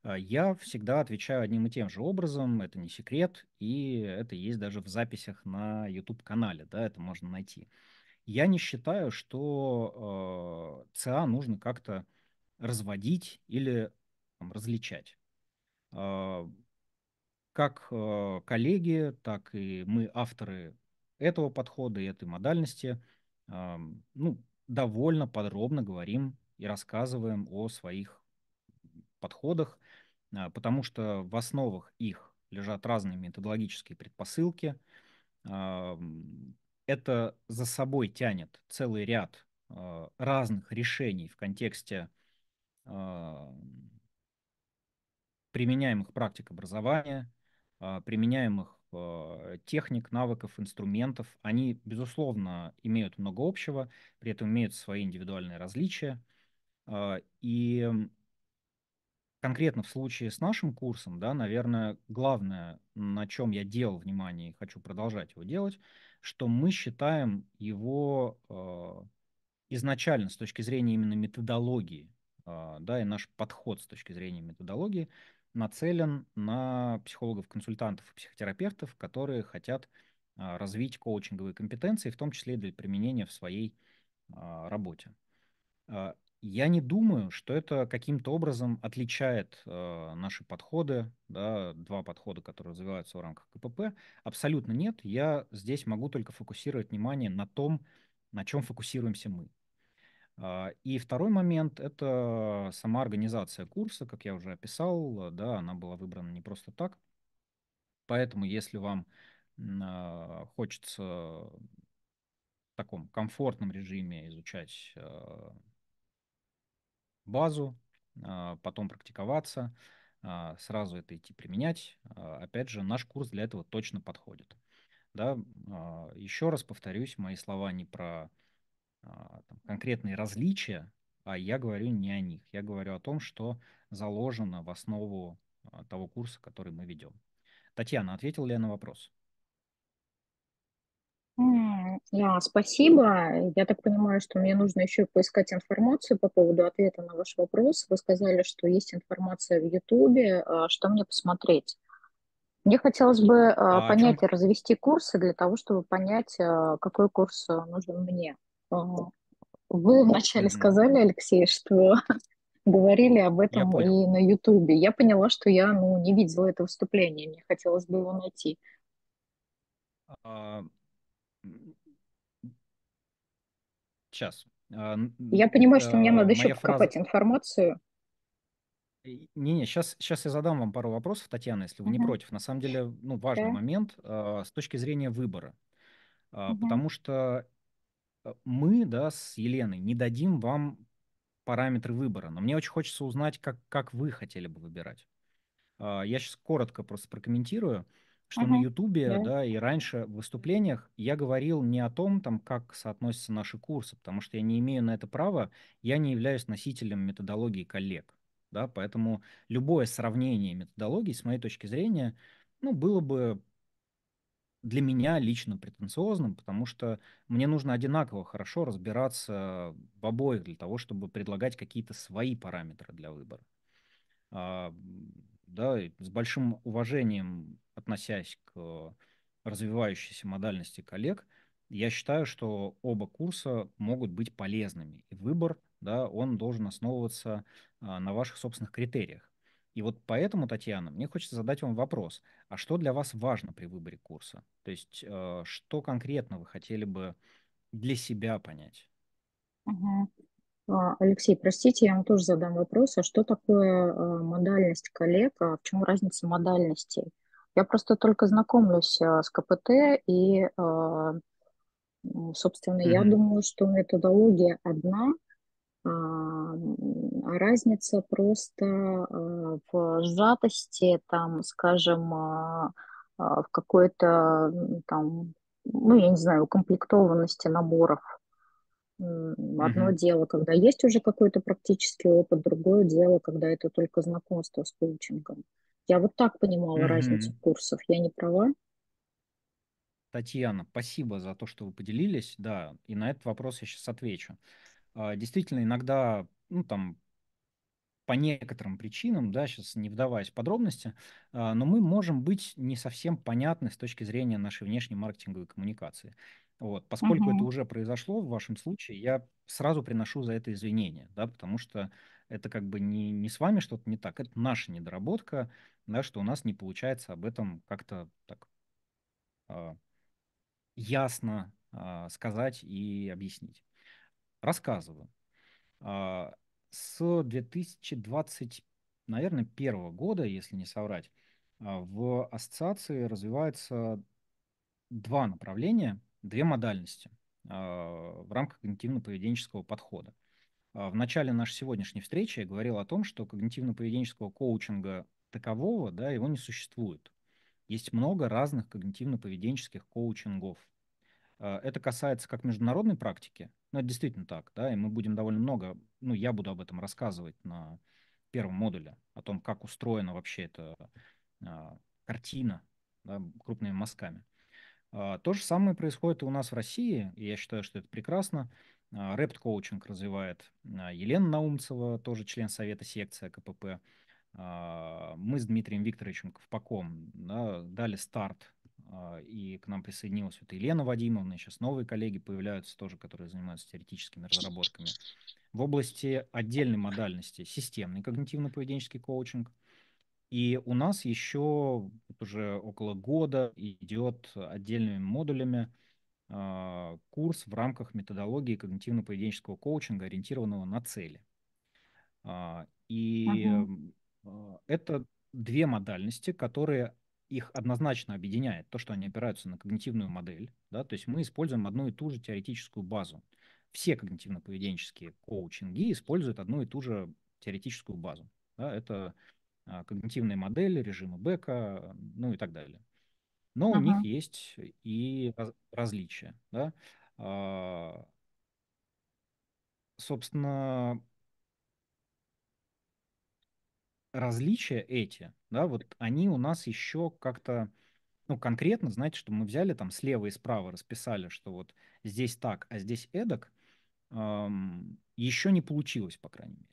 Я всегда отвечаю одним и тем же образом, это не секрет, и это есть даже в записях на YouTube-канале, да, это можно найти. Я не считаю, что э, ЦА нужно как-то разводить или там, различать как э, коллеги, так и мы, авторы этого подхода и этой модальности, ну, довольно подробно говорим и рассказываем о своих подходах, а, потому что в основах их лежат разные методологические предпосылки. Это за собой тянет целый ряд э, разных решений в контексте применяемых практик образования, а, применяемых а, техник, навыков, инструментов. Они, безусловно, имеют много общего, при этом имеют свои индивидуальные различия. А, и конкретно в случае с нашим курсом, да, наверное, главное, на чем я делал внимание и хочу продолжать его делать, что мы считаем его изначально с точки зрения именно методологии, да, и наш подход с точки зрения методологии нацелен на психологов-консультантов и психотерапевтов, которые хотят а, развить коучинговые компетенции, в том числе и для применения в своей а, работе. А, я не думаю, что это каким-то образом отличает наши подходы, да, два подхода, которые развиваются в рамках КПП. Абсолютно нет. Я здесь могу только фокусировать внимание на том, на чем фокусируемся мы. А, и второй момент – это сама организация курса, как я уже описал, а, да, она была выбрана не просто так. Поэтому, если вам а, хочется в таком комфортном режиме изучать базу, потом практиковаться, сразу это идти применять, опять же, наш курс для этого точно подходит. Да? Еще раз повторюсь, мои слова не про а, там, конкретные различия, а я говорю не о них. Я говорю о том, что заложено в основу а, того курса, который мы ведем. Татьяна, ответила ли я на вопрос? Да, спасибо. Я так понимаю, что мне нужно еще поискать информацию по поводу ответа на ваш вопрос. Вы сказали, что есть информация в Ютубе. А, что мне посмотреть? Мне хотелось бы а понять и развести курсы для того, чтобы понять, какой курс нужен мне. Вы вначале сказали, Алексей, что говорили об этом и на Ютубе. Я поняла, что я ну, не видела это выступление, мне хотелось бы его найти. Сейчас. А, а, я понимаю, что мне э, надо еще покопать информацию. Не-не, сейчас, сейчас я задам вам пару вопросов, Татьяна, если вы угу. не против. На самом деле, ну, важный да. момент э, с точки зрения выбора. Э, угу. Потому что Э, мы, да, с Еленой не дадим вам параметры выбора, но мне очень хочется узнать, как, как вы хотели бы выбирать. А, я сейчас коротко просто прокомментирую, что uh-huh. на Ютубе, yeah. да, и раньше в выступлениях я говорил не о том, там, как соотносятся наши курсы, потому что я не имею на это права, я не являюсь носителем методологии коллег, да, поэтому любое сравнение методологий, с моей точки зрения, ну, было бы для меня лично претенциозным, потому что мне нужно одинаково хорошо разбираться в обоих для того, чтобы предлагать какие-то свои параметры для выбора. А, да, с большим уважением относясь к развивающейся модальности коллег, я считаю, что оба курса могут быть полезными. И выбор, да, он должен основываться а, на ваших собственных критериях. И вот поэтому, Татьяна, мне хочется задать вам вопрос. А что для вас важно при выборе курса? То есть э, что конкретно вы хотели бы для себя понять? А, Алексей, простите, я вам тоже задам вопрос. А что такое э, модальность коллег? А в чем разница модальностей? Я просто только знакомлюсь э, с КПТ, и, собственно, mm-hmm. я думаю, что методология одна, а, а разница просто э, в сжатости, там, скажем, а, а, в какой-то там, ну, я не знаю, укомплектованности наборов. Одно mm-hmm. дело, когда есть уже какой-то практический опыт, другое дело, когда это только знакомство с коучингом. Я вот так понимала mm-hmm. разницу курсов. Я не права? Татьяна, спасибо за то, что вы поделились. Да, и на этот вопрос я сейчас отвечу. Действительно, иногда ну, там, по некоторым причинам, да, сейчас не вдаваясь в подробности, а, но мы можем быть не совсем понятны с точки зрения нашей внешней маркетинговой коммуникации. Вот, поскольку угу. это уже произошло в вашем случае, я сразу приношу за это извинения, да, потому что это как бы не, не с вами что-то не так, это наша недоработка, да, что у нас не получается об этом как-то так э, ясно э, сказать и объяснить. Рассказываю с 2020, наверное, первого года, если не соврать, а, в ассоциации развиваются два направления, две модальности а, в рамках когнитивно-поведенческого подхода. А, в начале нашей сегодняшней встречи я говорил о том, что когнитивно-поведенческого коучинга такового, да, его не существует. Есть много разных когнитивно-поведенческих коучингов. А, это касается как международной практики, но это действительно так, да, и мы будем довольно много, ну, я буду об этом рассказывать на первом модуле, о том, как устроена вообще эта а, картина да, крупными мазками. А, то же самое происходит и у нас в России, и я считаю, что это прекрасно. Рэпт-коучинг развивает Елена Наумцева, тоже член Совета секции КПП. Мы с Дмитрием Викторовичем Ковпаком да, дали старт а, и к нам присоединилась вот Елена Вадимовна, и сейчас новые коллеги появляются тоже, которые занимаются теоретическими разработками. В области отдельной модальности системный когнитивно-поведенческий коучинг. И у нас еще вот уже около года идет отдельными модулями э, курс в рамках методологии когнитивно-поведенческого коучинга, ориентированного на цели. Э, и угу. это две модальности, которые их однозначно объединяет то, что они опираются на когнитивную модель, да, то есть мы используем одну и ту же теоретическую базу. Все когнитивно-поведенческие коучинги используют одну и ту же теоретическую базу. Да, это а, когнитивные модели, режимы Бека, ну и так далее. Но ага. у них есть и раз, различия. Да. А, собственно, различия эти, да, вот они у нас еще как-то, ну, конкретно, знаете, что мы взяли там слева и справа, расписали, что вот здесь так, а здесь эдак, эм, еще не получилось, по крайней мере.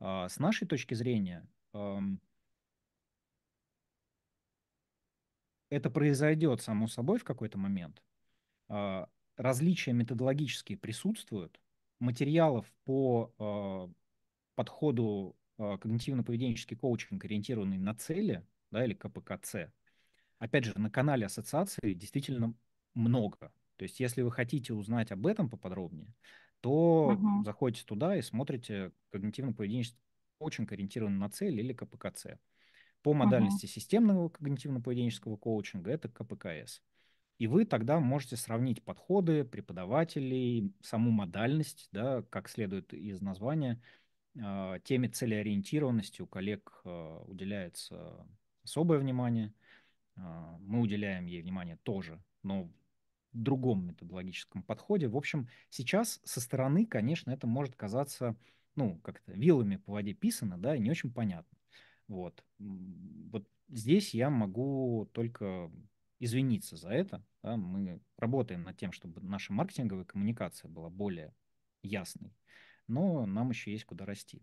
Э, с нашей точки зрения, эм, это произойдет само собой в какой-то момент. Э, различия методологические присутствуют, материалов по э, подходу а, когнитивно-поведенческий коучинг, ориентированный на цели, да, или КПКЦ, опять же, на канале ассоциации действительно много. То есть, если вы хотите узнать об этом поподробнее, то угу. заходите туда и смотрите когнитивно-поведенческий коучинг, ориентированный на цели, или КПКЦ. По модальности угу. системного когнитивно-поведенческого коучинга это КПКС. И вы тогда можете сравнить подходы преподавателей, саму модальность, да, как следует из названия – а, теме целеориентированности у коллег а, уделяется особое внимание. А, мы уделяем ей внимание тоже, но в другом методологическом подходе. В общем, сейчас со стороны, конечно, это может казаться, ну, как-то вилами по воде писано, да, и не очень понятно. Вот. Вот здесь я могу только извиниться за это. Да? Мы работаем над тем, чтобы наша маркетинговая коммуникация была более ясной но нам еще есть куда расти.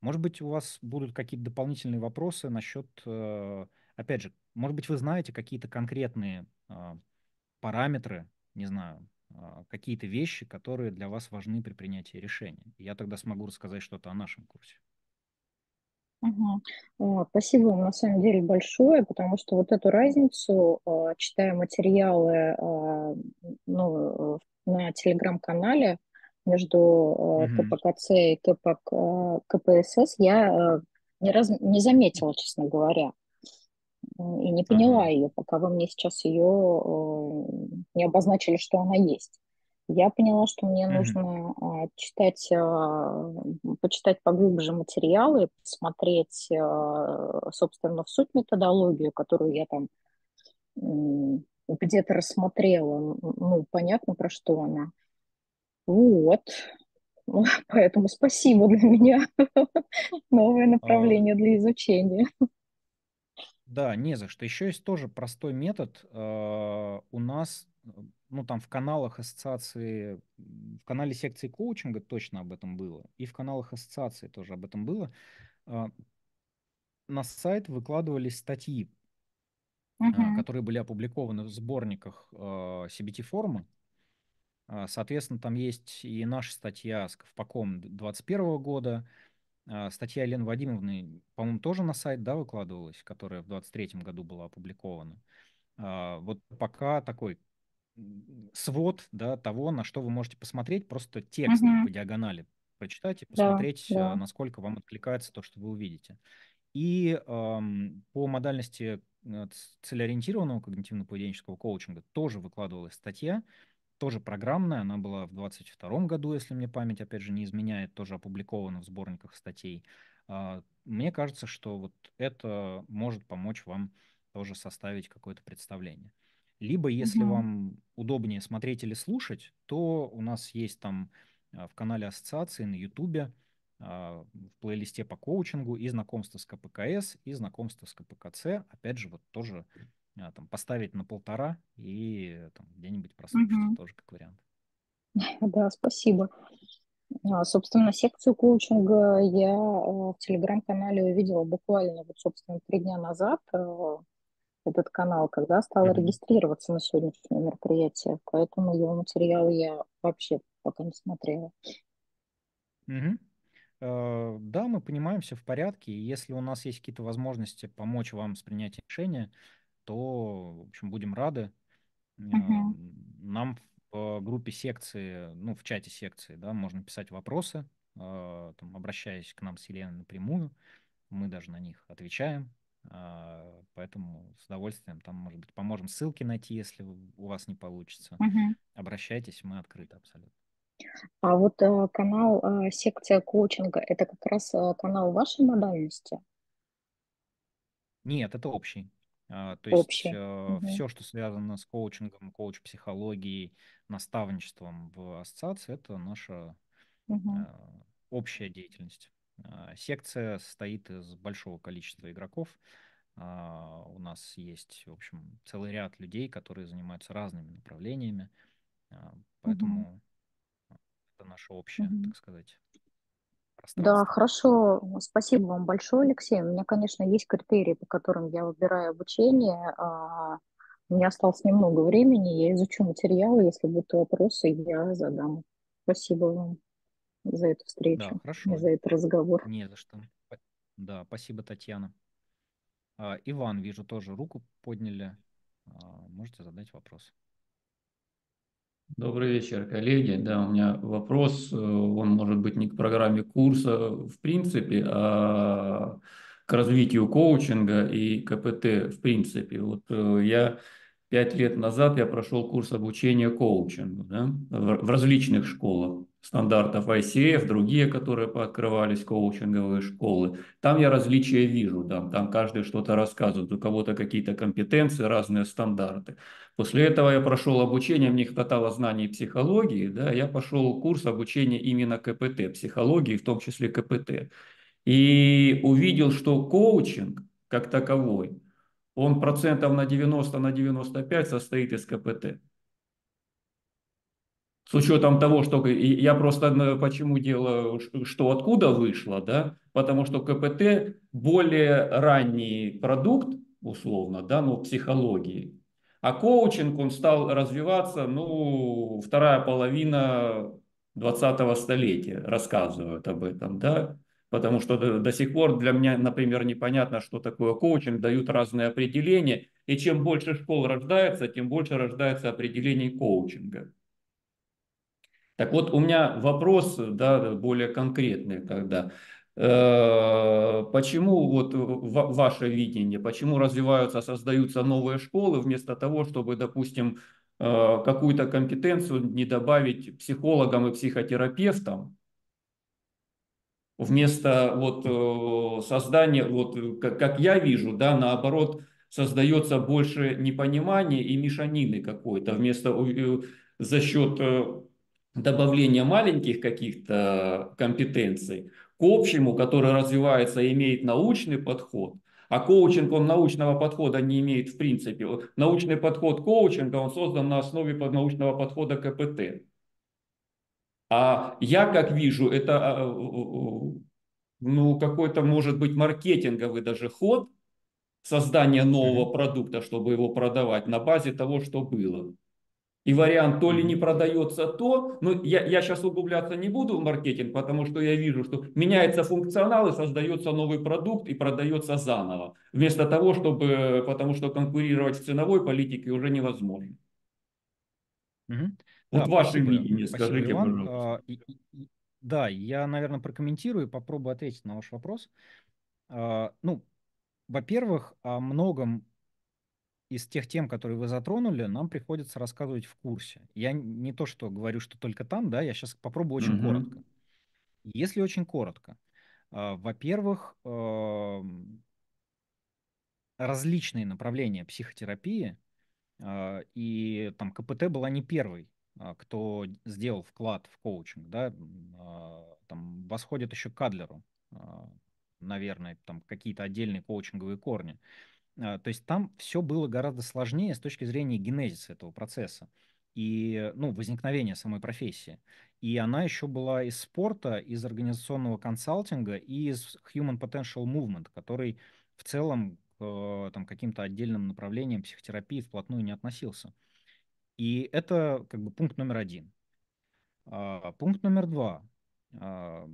Может быть, у вас будут какие-то дополнительные вопросы насчет, э, опять же, может быть, вы знаете какие-то конкретные э, параметры, не знаю, а, какие-то вещи, которые для вас важны при принятии решения. Я тогда смогу рассказать что-то о нашем курсе. Угу. спасибо вам на самом деле большое, потому что вот эту разницу, э, читая материалы ну, на телеграм-канале, между э, КПКЦ и КПК, э, КПСС, я э, не, раз, не заметила, честно говоря. И не поняла ага. ее, пока вы мне сейчас ее э, не обозначили, что она есть. Я поняла, что мне mm-hmm. нужно э, читать, э, почитать поглубже материалы, посмотреть, э, собственно, в суть методологию, которую я там где-то рассмотрела. Ну, понятно, про что она. Вот. Ну, поэтому спасибо для меня. Новое а. направление для изучения. Да, не за что. Еще есть тоже простой метод. А, у нас, ну там в каналах ассоциации, в канале секции коучинга точно об этом было, и в каналах ассоциации тоже об этом было. А, на сайт выкладывались статьи, угу. которые были опубликованы в сборниках CBT-форума. А, соответственно, там есть и наша статья с Ковпаком 2021 года, а, статья Елены Вадимовны, по-моему, тоже на сайт да, выкладывалась, которая в 2023 году была опубликована. А, вот пока такой свод да, того, на что вы можете посмотреть, просто текст угу. по диагонали прочитать и посмотреть, да, да. насколько вам откликается то, что вы увидите. И эм, по модальности э, целеориентированного когнитивно-поведенческого коучинга тоже выкладывалась статья, тоже программная, она была в 22 году, если мне память, опять же, не изменяет, тоже опубликована в сборниках статей. А, мне кажется, что вот это может помочь вам тоже составить какое-то представление. Либо, если угу. вам удобнее смотреть или слушать, то у нас есть там а, в канале ассоциации на Ютубе а, в плейлисте по коучингу и знакомство с КПКС, и знакомство с КПКЦ. Опять же, вот тоже а, там, поставить на полтора и там, где-нибудь прослушать угу. тоже как вариант. Да, спасибо. А, собственно, секцию коучинга я а, в телеграм-канале увидела буквально, вот, собственно, три дня назад этот канал, когда стала регистрироваться на сегодняшнее мероприятие. Поэтому его материалы я вообще пока не смотрела. Угу. Да, мы понимаем, все в порядке. Если у нас есть какие-то возможности помочь вам с принятием решения, то, в общем, будем рады. Угу. Нам в э, группе секции, ну, в чате секции, да, можно писать вопросы, э, там, обращаясь к нам с Еленой напрямую, мы даже на них отвечаем, э, поэтому с удовольствием там, может быть, поможем ссылки найти, если у вас не получится. Угу. Обращайтесь, мы открыты абсолютно. А вот канал секция коучинга, это как раз канал вашей модальности? Нет, это общий. А, то есть Общее. Э, все, что связано с коучингом, коуч-психологией, наставничеством в ассоциации, это наша угу. общая деятельность. Э, секция состоит из большого количества игроков. А, у нас есть, в общем, целый ряд людей, которые занимаются разными направлениями. Поэтому угу. это наша общая, угу. так сказать, да, хорошо. Спасибо вам большое, Алексей. У меня, конечно, есть критерии, по которым я выбираю обучение. А, у меня осталось немного времени, я изучу материалы, если будут вопросы, я задам. Спасибо вам за эту встречу, да, хорошо. за этот разговор. Не за что. Да, спасибо, Татьяна. А, Иван, вижу, тоже руку подняли. А, можете задать вопрос. Добрый вечер, коллеги. Да, у меня вопрос, э, он может быть не к программе курса в принципе, а к развитию коучинга и КПТ в принципе. Вот э, я пять лет назад я прошел курс обучения коучингу да, в различных школах стандартов ICF, другие, которые пооткрывались, коучинговые школы. Там я различия вижу, да, там каждый что-то рассказывает, у кого-то какие-то компетенции, разные стандарты. После этого я прошел обучение, мне хватало знаний психологии, да, я пошел курс обучения именно КПТ, психологии, в том числе КПТ. И увидел, что коучинг как таковой, он процентов на 90, на 95 состоит из КПТ с учетом того, что я просто почему делаю, что откуда вышло, да, потому что КПТ более ранний продукт, условно, да, ну, психологии, а коучинг, он стал развиваться, ну, вторая половина 20-го столетия, рассказывают об этом, да, потому что до, до сих пор для меня, например, непонятно, что такое коучинг, дают разные определения, и чем больше школ рождается, тем больше рождается определений коучинга. Так вот, у меня вопрос да, более конкретный тогда. Э, почему вот ваше видение, почему развиваются, создаются новые школы вместо того, чтобы, допустим, э, какую-то компетенцию не добавить психологам и психотерапевтам, вместо вот э, создания, вот как я вижу, да, наоборот, создается больше непонимания и мешанины какой-то, вместо за счет добавление маленьких каких-то компетенций к общему, который развивается и имеет научный подход, а коучинг, он научного подхода не имеет в принципе. Вот научный подход коучинга, он создан на основе научного подхода КПТ. А я, как вижу, это а, ну, какой-то, может быть, маркетинговый даже ход создания нового продукта, чтобы его продавать на базе того, что было. И вариант то ли не продается то, но ну, я, я сейчас углубляться не буду в маркетинг, потому что я вижу, что меняется функционал и создается новый продукт и продается заново. Вместо того, чтобы, потому что конкурировать в ценовой политике уже невозможно. Угу. Вот да, ваше мнение, спасибо, скажите, Иван. пожалуйста. А, да, я, наверное, прокомментирую, и попробую ответить на ваш вопрос. А, ну, во-первых, о многом из тех тем, которые вы затронули, нам приходится рассказывать в курсе. Я не то, что говорю, что только там, да, я сейчас попробую очень mm коротко. Если очень коротко, а, во-первых, различные направления психотерапии, а, и там КПТ была не первой, а, кто сделал вклад в коучинг, да, там восходит еще к Адлеру, наверное, там какие-то отдельные коучинговые корни. А, то есть там все было гораздо сложнее с точки зрения генезиса этого процесса и ну, возникновения самой профессии. И она еще была из спорта, из организационного консалтинга и из Human Potential Movement, который в целом к э, там, каким-то отдельным направлениям психотерапии вплотную не относился. И это как бы пункт номер один. А, пункт номер два. А,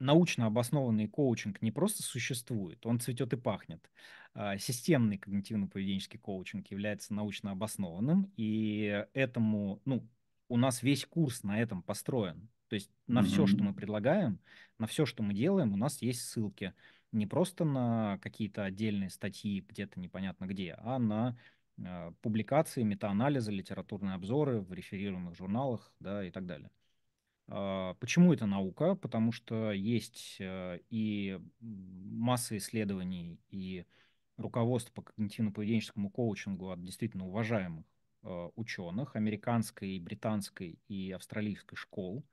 научно обоснованный коучинг не просто существует, он цветет и пахнет. А, системный когнитивно-поведенческий коучинг является научно обоснованным, и этому, ну, у нас весь курс на этом построен. То есть на mm-hmm. все, что мы предлагаем, на все, что мы делаем, у нас есть ссылки. Не просто на какие-то отдельные статьи где-то непонятно где, а на э, публикации, метаанализы, литературные обзоры в реферируемых журналах да, и так далее. А, почему это наука? Потому что есть э, и масса исследований, и руководство по когнитивно-поведенческому коучингу от действительно уважаемых э, ученых американской, британской и австралийской школ,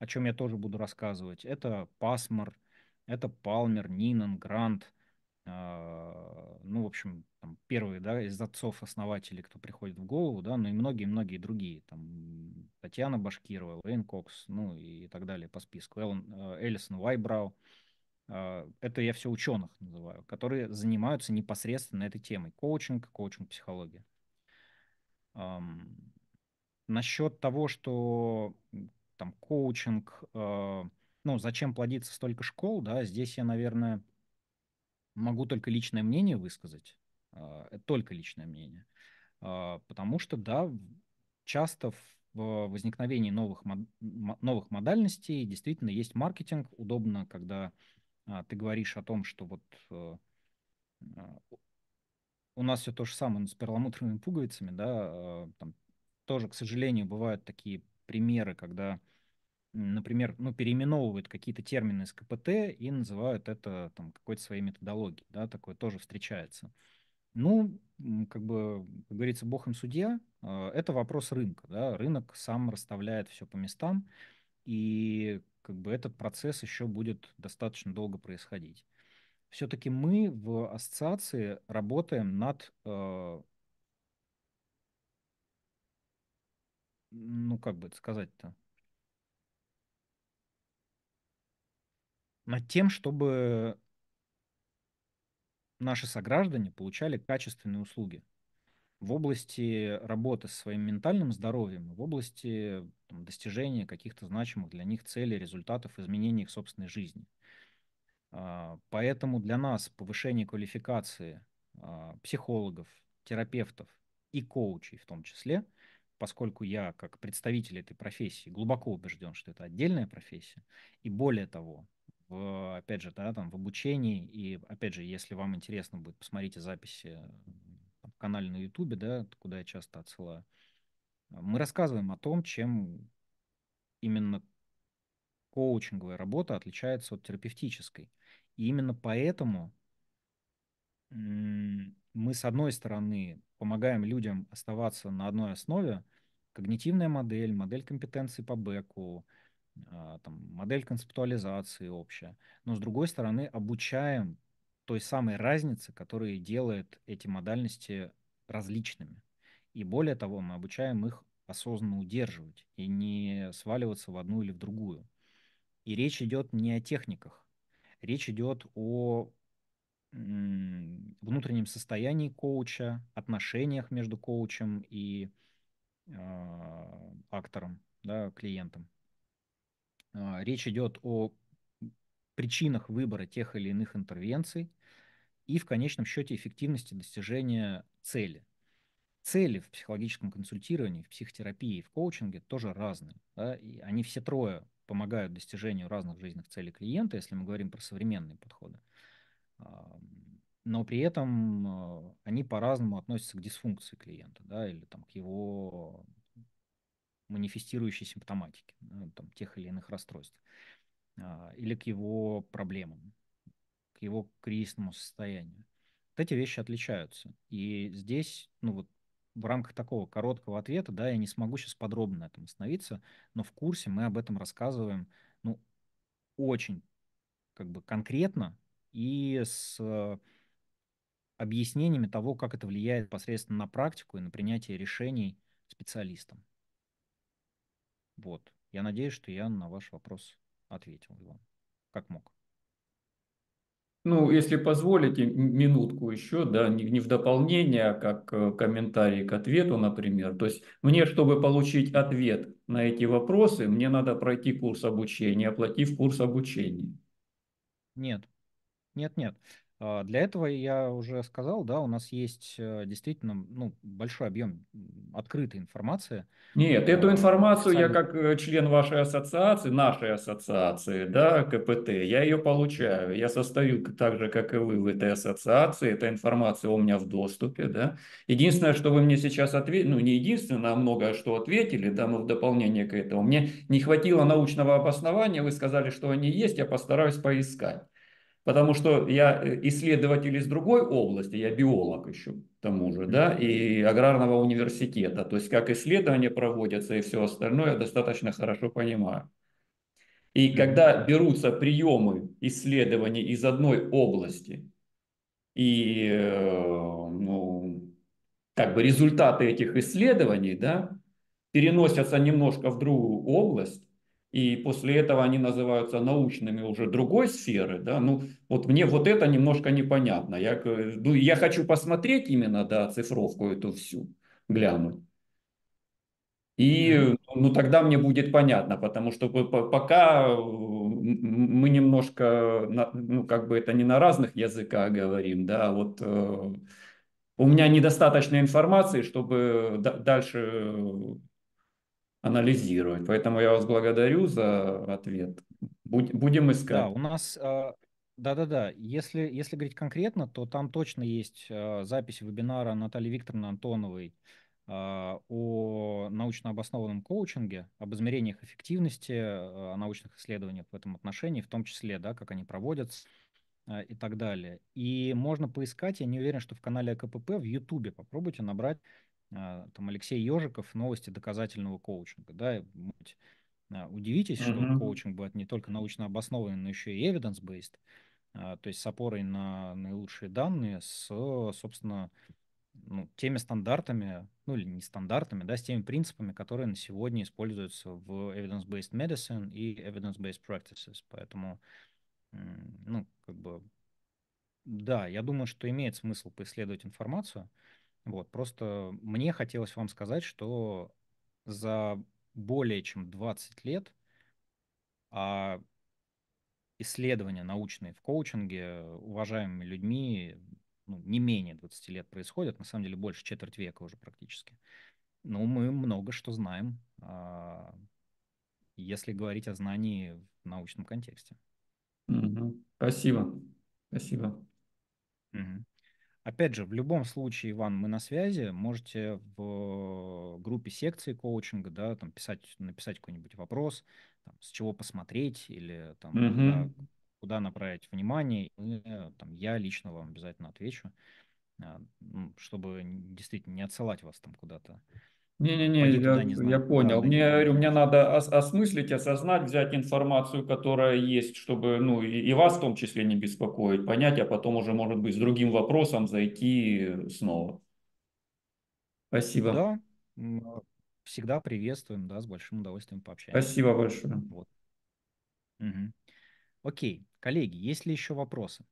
о чем я тоже буду рассказывать. Это Пасмар, это Палмер, Нинан, Грант, а, ну, в общем, там, первые, да, из отцов-основателей, кто приходит в голову, да, ну и многие-многие другие, там, Татьяна Башкирова, Лейн Кокс, ну и так далее по списку, Эллен, а, Эллисон Вайбрау, а, это я все ученых называю, которые занимаются непосредственно этой темой, коучинг, коучинг-психология. Насчет того, что там коучинг, ну, зачем плодиться столько школ, да, здесь я, наверное, могу только личное мнение высказать, а, э, только личное мнение, а, потому что, да, часто в возникновении новых, новых модальностей действительно есть маркетинг. Удобно, когда а, ты говоришь о том, что вот э, у нас все то же самое, но с перламутровыми пуговицами, да, там тоже, к сожалению, бывают такие примеры, когда например, ну, переименовывают какие-то термины из КПТ и называют это там, какой-то своей методологией. Да, такое тоже встречается. Ну, как бы, как говорится, бог им судья, а, это вопрос рынка. Да? Рынок сам расставляет все по местам, и как бы этот процесс еще будет достаточно долго происходить. Все-таки мы в ассоциации работаем над а, ну, как бы это сказать-то, над тем, чтобы наши сограждане получали качественные услуги в области работы со своим ментальным здоровьем, в области там, достижения каких-то значимых для них целей, результатов, изменений их собственной жизни. А, поэтому для нас повышение квалификации а, психологов, терапевтов и коучей в том числе, поскольку я как представитель этой профессии глубоко убежден, что это отдельная профессия, и более того, в, опять же, да, там в обучении. И, опять же, если вам интересно будет, посмотрите записи в канале на YouTube, да, куда я часто отсылаю. Э, мы рассказываем о том, чем именно коучинговая работа отличается от терапевтической. И именно поэтому мы, с одной стороны, помогаем людям оставаться на одной основе, когнитивная модель, модель компетенции по бэку, а, там, модель концептуализации общая, но с другой стороны обучаем той самой разнице, которая делает эти модальности различными. И более того, мы обучаем их осознанно удерживать и не сваливаться в одну или в другую. И речь идет не о техниках, речь идет о внутреннем состоянии коуча, отношениях между коучем и э, актором, да, клиентом. А, речь идет о причинах выбора тех или иных интервенций и в конечном счете эффективности достижения цели. Цели в психологическом консультировании, в психотерапии, в коучинге тоже разные. Да? И они все трое помогают достижению разных жизненных целей клиента, если мы говорим про современные подходы. Но при этом а, они по-разному относятся к дисфункции клиента да, или там, к его манифестирующей симптоматике ну, там, тех или иных расстройств а, или к его проблемам, к его кризисному состоянию. Вот эти вещи отличаются. И здесь, ну вот в рамках такого короткого ответа, да, я не смогу сейчас подробно на этом остановиться, но в курсе мы об этом рассказываем, ну, очень как бы конкретно и с объяснениями того, как это влияет посредственно на практику и на принятие решений специалистам. Вот. Я надеюсь, что я на ваш вопрос ответил, Иван, как мог. Ну, если позволите, минутку еще, да, не, не в дополнение, а как э, комментарий к ответу, например. То есть мне, чтобы получить ответ на эти вопросы, мне надо пройти курс обучения, оплатив курс обучения. Нет, нет, нет. А, для этого я уже сказал, да, у нас есть э, действительно ну, большой объем открытой информации. Нет, э, эту информацию Сами... я как э, член вашей ассоциации, нашей ассоциации, да, КПТ, я ее получаю. Я состою так же, как и вы в этой ассоциации. Эта информация у меня в доступе, да. Единственное, что вы мне сейчас ответили, ну не единственное, а многое что ответили, да, мы в дополнение к этому. Мне не хватило научного обоснования, вы сказали, что они есть, я постараюсь поискать. Потому что я э, исследователь из другой области, я биолог еще к тому же, да, и аграрного университета. То есть как исследования проводятся и все остальное, я достаточно хорошо понимаю. И когда берутся приемы исследований из одной области, и э, ну, как бы результаты этих исследований, да, переносятся немножко в другую область, и после этого они называются научными уже другой сферы, да, ну, вот мне вот это немножко непонятно. Я, ну, я хочу посмотреть именно, да, цифровку эту всю, глянуть. И ну, тогда мне будет понятно, потому что пока мы немножко, ну, как бы это не на разных языках говорим, да, а вот э, у меня недостаточно информации, чтобы дальше э, анализировать. Поэтому я вас благодарю за ответ. будем искать. Да, у нас а, да-да-да. Если, если говорить конкретно, то там точно есть а, запись вебинара Натальи Викторовны Антоновой а, о научно обоснованном коучинге, об измерениях эффективности, о научных исследованиях в этом отношении, в том числе, да, как они проводятся и так далее. И можно поискать, я не уверен, что в канале КПП, в Ютубе попробуйте набрать а, там Алексей Ежиков, новости доказательного коучинга, да, а, удивитесь, mm-hmm. что коучинг будет не только научно обоснованный, но еще и evidence-based, а, то есть с опорой на наилучшие данные, с, собственно, ну, теми стандартами, ну или не стандартами, да, с теми принципами, которые на сегодня используются в evidence-based medicine и evidence-based practices. Поэтому, ну, как бы, да, я думаю, что имеет смысл поисследовать информацию, вот, просто мне хотелось вам сказать, что за более чем 20 лет а исследования научные в коучинге уважаемыми людьми ну, не менее 20 лет происходят, на самом деле больше четверть века уже практически. Но ну, мы много что знаем, а, если говорить о знании в научном контексте. Спасибо. Спасибо. Угу. Опять же, в любом случае, Иван, мы на связи. Можете в э, группе секции коучинга, да, там писать, написать какой-нибудь вопрос, там, с чего посмотреть или там mm куда, куда направить внимание. И, э, там, я лично вам обязательно отвечу, а, чтобы действительно не отсылать вас там куда-то. Не-не-не, я, туда, не я понял. мне, говорю, мне надо ос осмыслить, осознать, взять информацию, которая есть, чтобы ну, и, и вас в том числе не беспокоить, понять, а потом уже, может быть, с другим вопросом зайти снова. Спасибо. Да, всегда приветствуем, да, с большим удовольствием пообщаемся. Спасибо большое. Вот. Угу. Окей, коллеги, есть ли еще вопросы?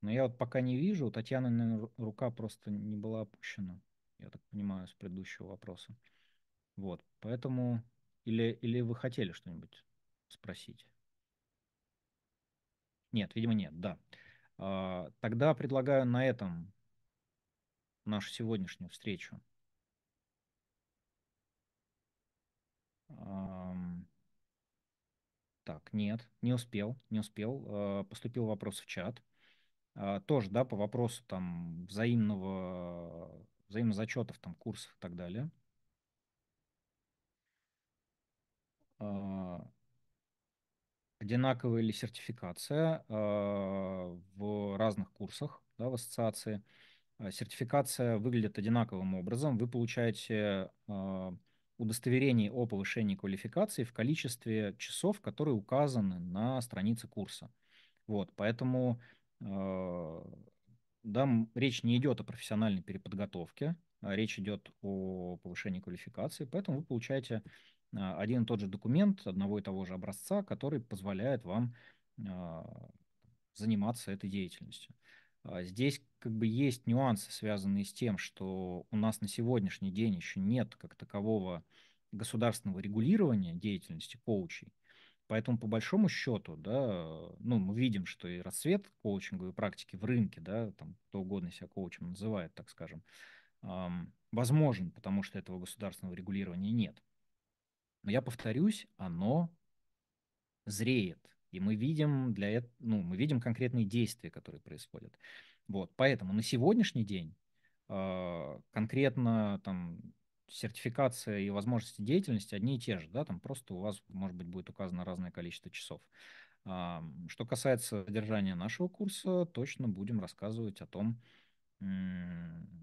Но я вот пока не вижу, у Татьяны наверное, рука просто не была опущена, я так понимаю, с предыдущего вопроса. Вот, поэтому... Или, или вы хотели что-нибудь спросить? Нет, видимо, нет, да. А, тогда предлагаю на этом нашу сегодняшнюю встречу. так, нет, не успел, не успел. А, поступил вопрос в чат. А, тоже, да, по вопросу там взаимного, взаимозачетов, там, курсов и так далее. А, одинаковая ли сертификация а, в разных курсах, да, в ассоциации. Сертификация выглядит одинаковым образом. Вы получаете удостоверение о повышении квалификации в количестве часов, которые указаны на странице курса. Вот, поэтому Э, да, речь не идет о профессиональной переподготовке, а речь идет о повышении квалификации, поэтому вы получаете а, один и тот же документ одного и того же образца, который позволяет вам а, заниматься этой деятельностью. Здесь как бы есть нюансы, связанные с тем, что у нас на сегодняшний день еще нет как такового государственного регулирования деятельности коучей. Поэтому, по большому счету, да, ну, мы видим, что и расцвет коучинговой практики в рынке, да, там кто угодно себя коучем называет, так скажем, возможен, потому что этого государственного регулирования нет. Но я повторюсь, оно зреет, и мы видим для это, ну, мы видим конкретные действия, которые происходят. Вот, поэтому на сегодняшний день а, конкретно там сертификация и возможности деятельности одни и те же, да, там просто у вас, может быть, будет указано разное количество часов. А, что касается содержания нашего курса, точно будем рассказывать о том, ну,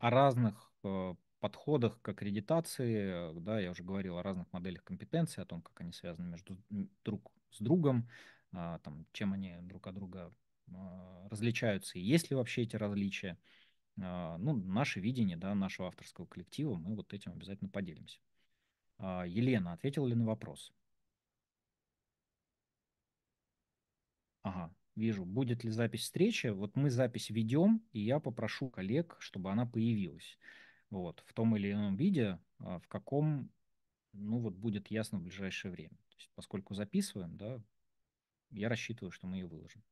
о разных э, подходах к аккредитации, да, я уже говорил о разных моделях компетенции, о том, как они связаны между друг с другом, а, там, чем они друг от друга а, различаются и есть ли вообще эти различия. А, ну, наше видение да, нашего авторского коллектива, мы вот этим обязательно поделимся. А, Елена, ответила ли на вопрос? Ага, вижу. Будет ли запись встречи? Вот мы запись ведем, и я попрошу коллег, чтобы она появилась. Вот, в том или ином виде, а, в каком, ну вот будет ясно в ближайшее время. То есть, поскольку записываем, да, я рассчитываю, что мы ее выложим.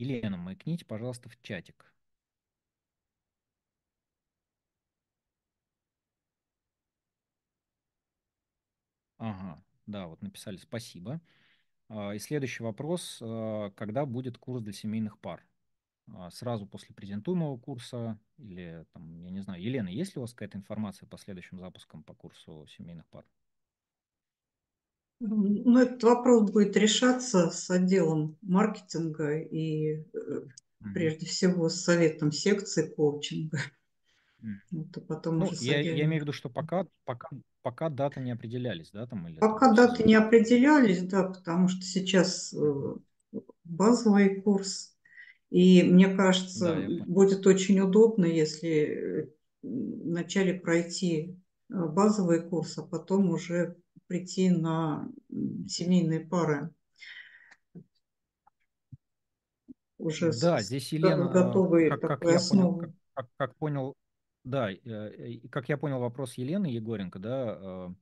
Елена, маякните, пожалуйста, в чатик. Ага, да, вот написали спасибо. А, и следующий вопрос. А, когда будет курс для семейных пар? А, сразу после презентуемого курса или, там, я не знаю, Елена, есть ли у вас какая-то информация по следующим запускам по курсу семейных пар? Ну, этот вопрос будет решаться с отделом маркетинга и э, прежде всего с советом секции коучинга. Вот, а потом ну, уже я, я имею в виду, что пока, пока, пока даты не определялись, да, там или пока там, даты не определялись, да, потому что сейчас э, базовый курс, и мне кажется, да, будет очень удобно, если вначале э, пройти базовый курс, а потом уже прийти на семейные пары. Уже да, с, здесь Елена, ну, а, готовые как, как, я понял, как, как понял, да, э, как я понял вопрос Елены Егоренко, да, э,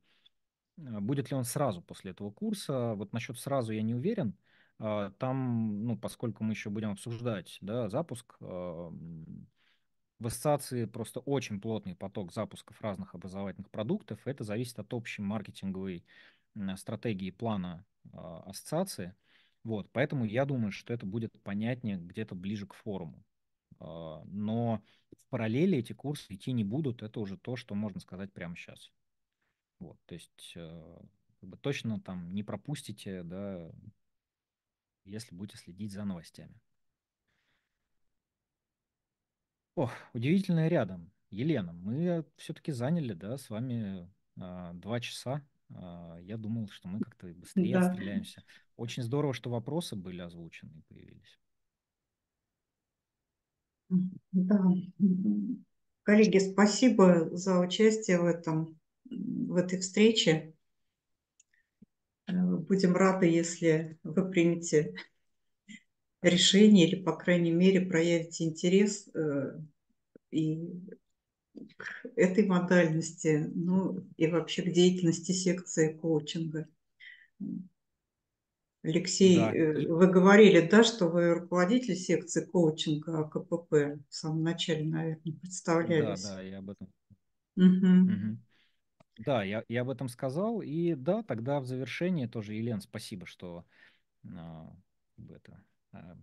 а, будет ли он сразу после этого курса, вот насчет сразу я не уверен, а, там, ну, поскольку мы еще будем обсуждать, да, запуск, в ассоциации просто очень плотный поток запусков разных образовательных продуктов. Это зависит от общей маркетинговой стратегии плана а, ассоциации. Вот, поэтому я думаю, что это будет понятнее где-то ближе к форуму. А, но в параллели эти курсы идти не будут. Это уже то, что можно сказать прямо сейчас. Вот, то есть а, как бы точно там не пропустите, да, если будете следить за новостями. О, удивительное рядом. Елена, мы все-таки заняли, да, с вами э, два часа. Э, я думал, что мы как-то быстрее да. отстреляемся. Очень здорово, что вопросы были озвучены и появились. Да. Коллеги, спасибо за участие в этом, в этой встрече. Э, будем рады, если вы примете решение или, по крайней мере, проявите интерес э, и к этой модальности, ну и вообще к деятельности секции коучинга. Алексей, да. Э, вы говорили, да, что вы руководитель секции коучинга КПП в самом начале, наверное, представлялись. Да, да, я об этом. Угу. Угу. Да, я, я об этом сказал. И да, тогда в завершение тоже, Елен, спасибо, что э, это Э,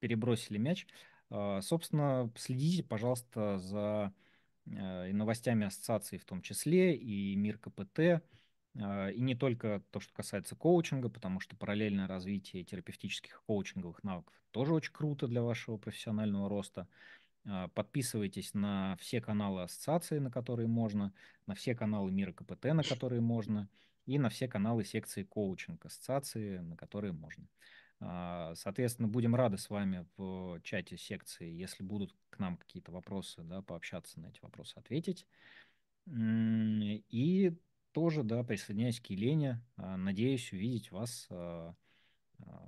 перебросили мяч. А, собственно, следите, пожалуйста, за э, новостями ассоциации в том числе и мир КПТ, а, и не только то, что касается коучинга, потому что параллельное развитие терапевтических коучинговых навыков тоже очень круто для вашего профессионального роста. А, подписывайтесь на все каналы ассоциации, на которые можно, на все каналы мира КПТ, на которые можно, и на все каналы секции коучинг ассоциации, на которые можно. А, соответственно, будем рады с вами в чате секции, если будут к нам какие-то вопросы, да, пообщаться, на эти вопросы ответить. И тоже, да, присоединяюсь к Елене. А, надеюсь увидеть вас а,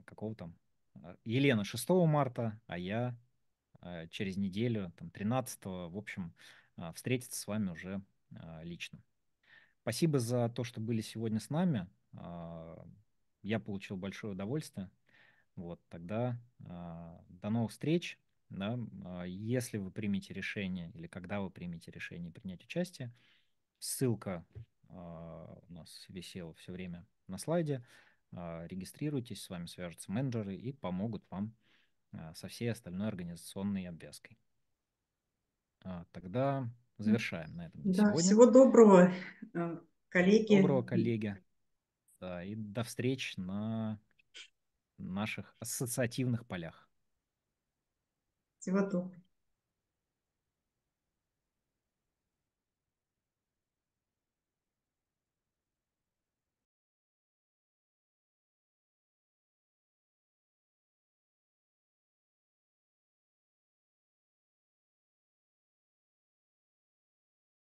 какого там... Елена 6 марта, а я через неделю, там, 13 в общем, встретиться с вами уже лично. Спасибо за то, что были сегодня с нами. Я получил большое удовольствие. Вот тогда а, до новых встреч. Да, а, если вы примете решение или когда вы примете решение принять участие, ссылка а, у нас висела все время на слайде. Регистрируйтесь, с вами свяжутся менеджеры и помогут вам со всей остальной организационной обвязкой. Тогда завершаем на этом. Да, сегодня. всего доброго, коллеги. Доброго, коллеги. Да, и до встреч на наших ассоциативных полях. Всего доброго.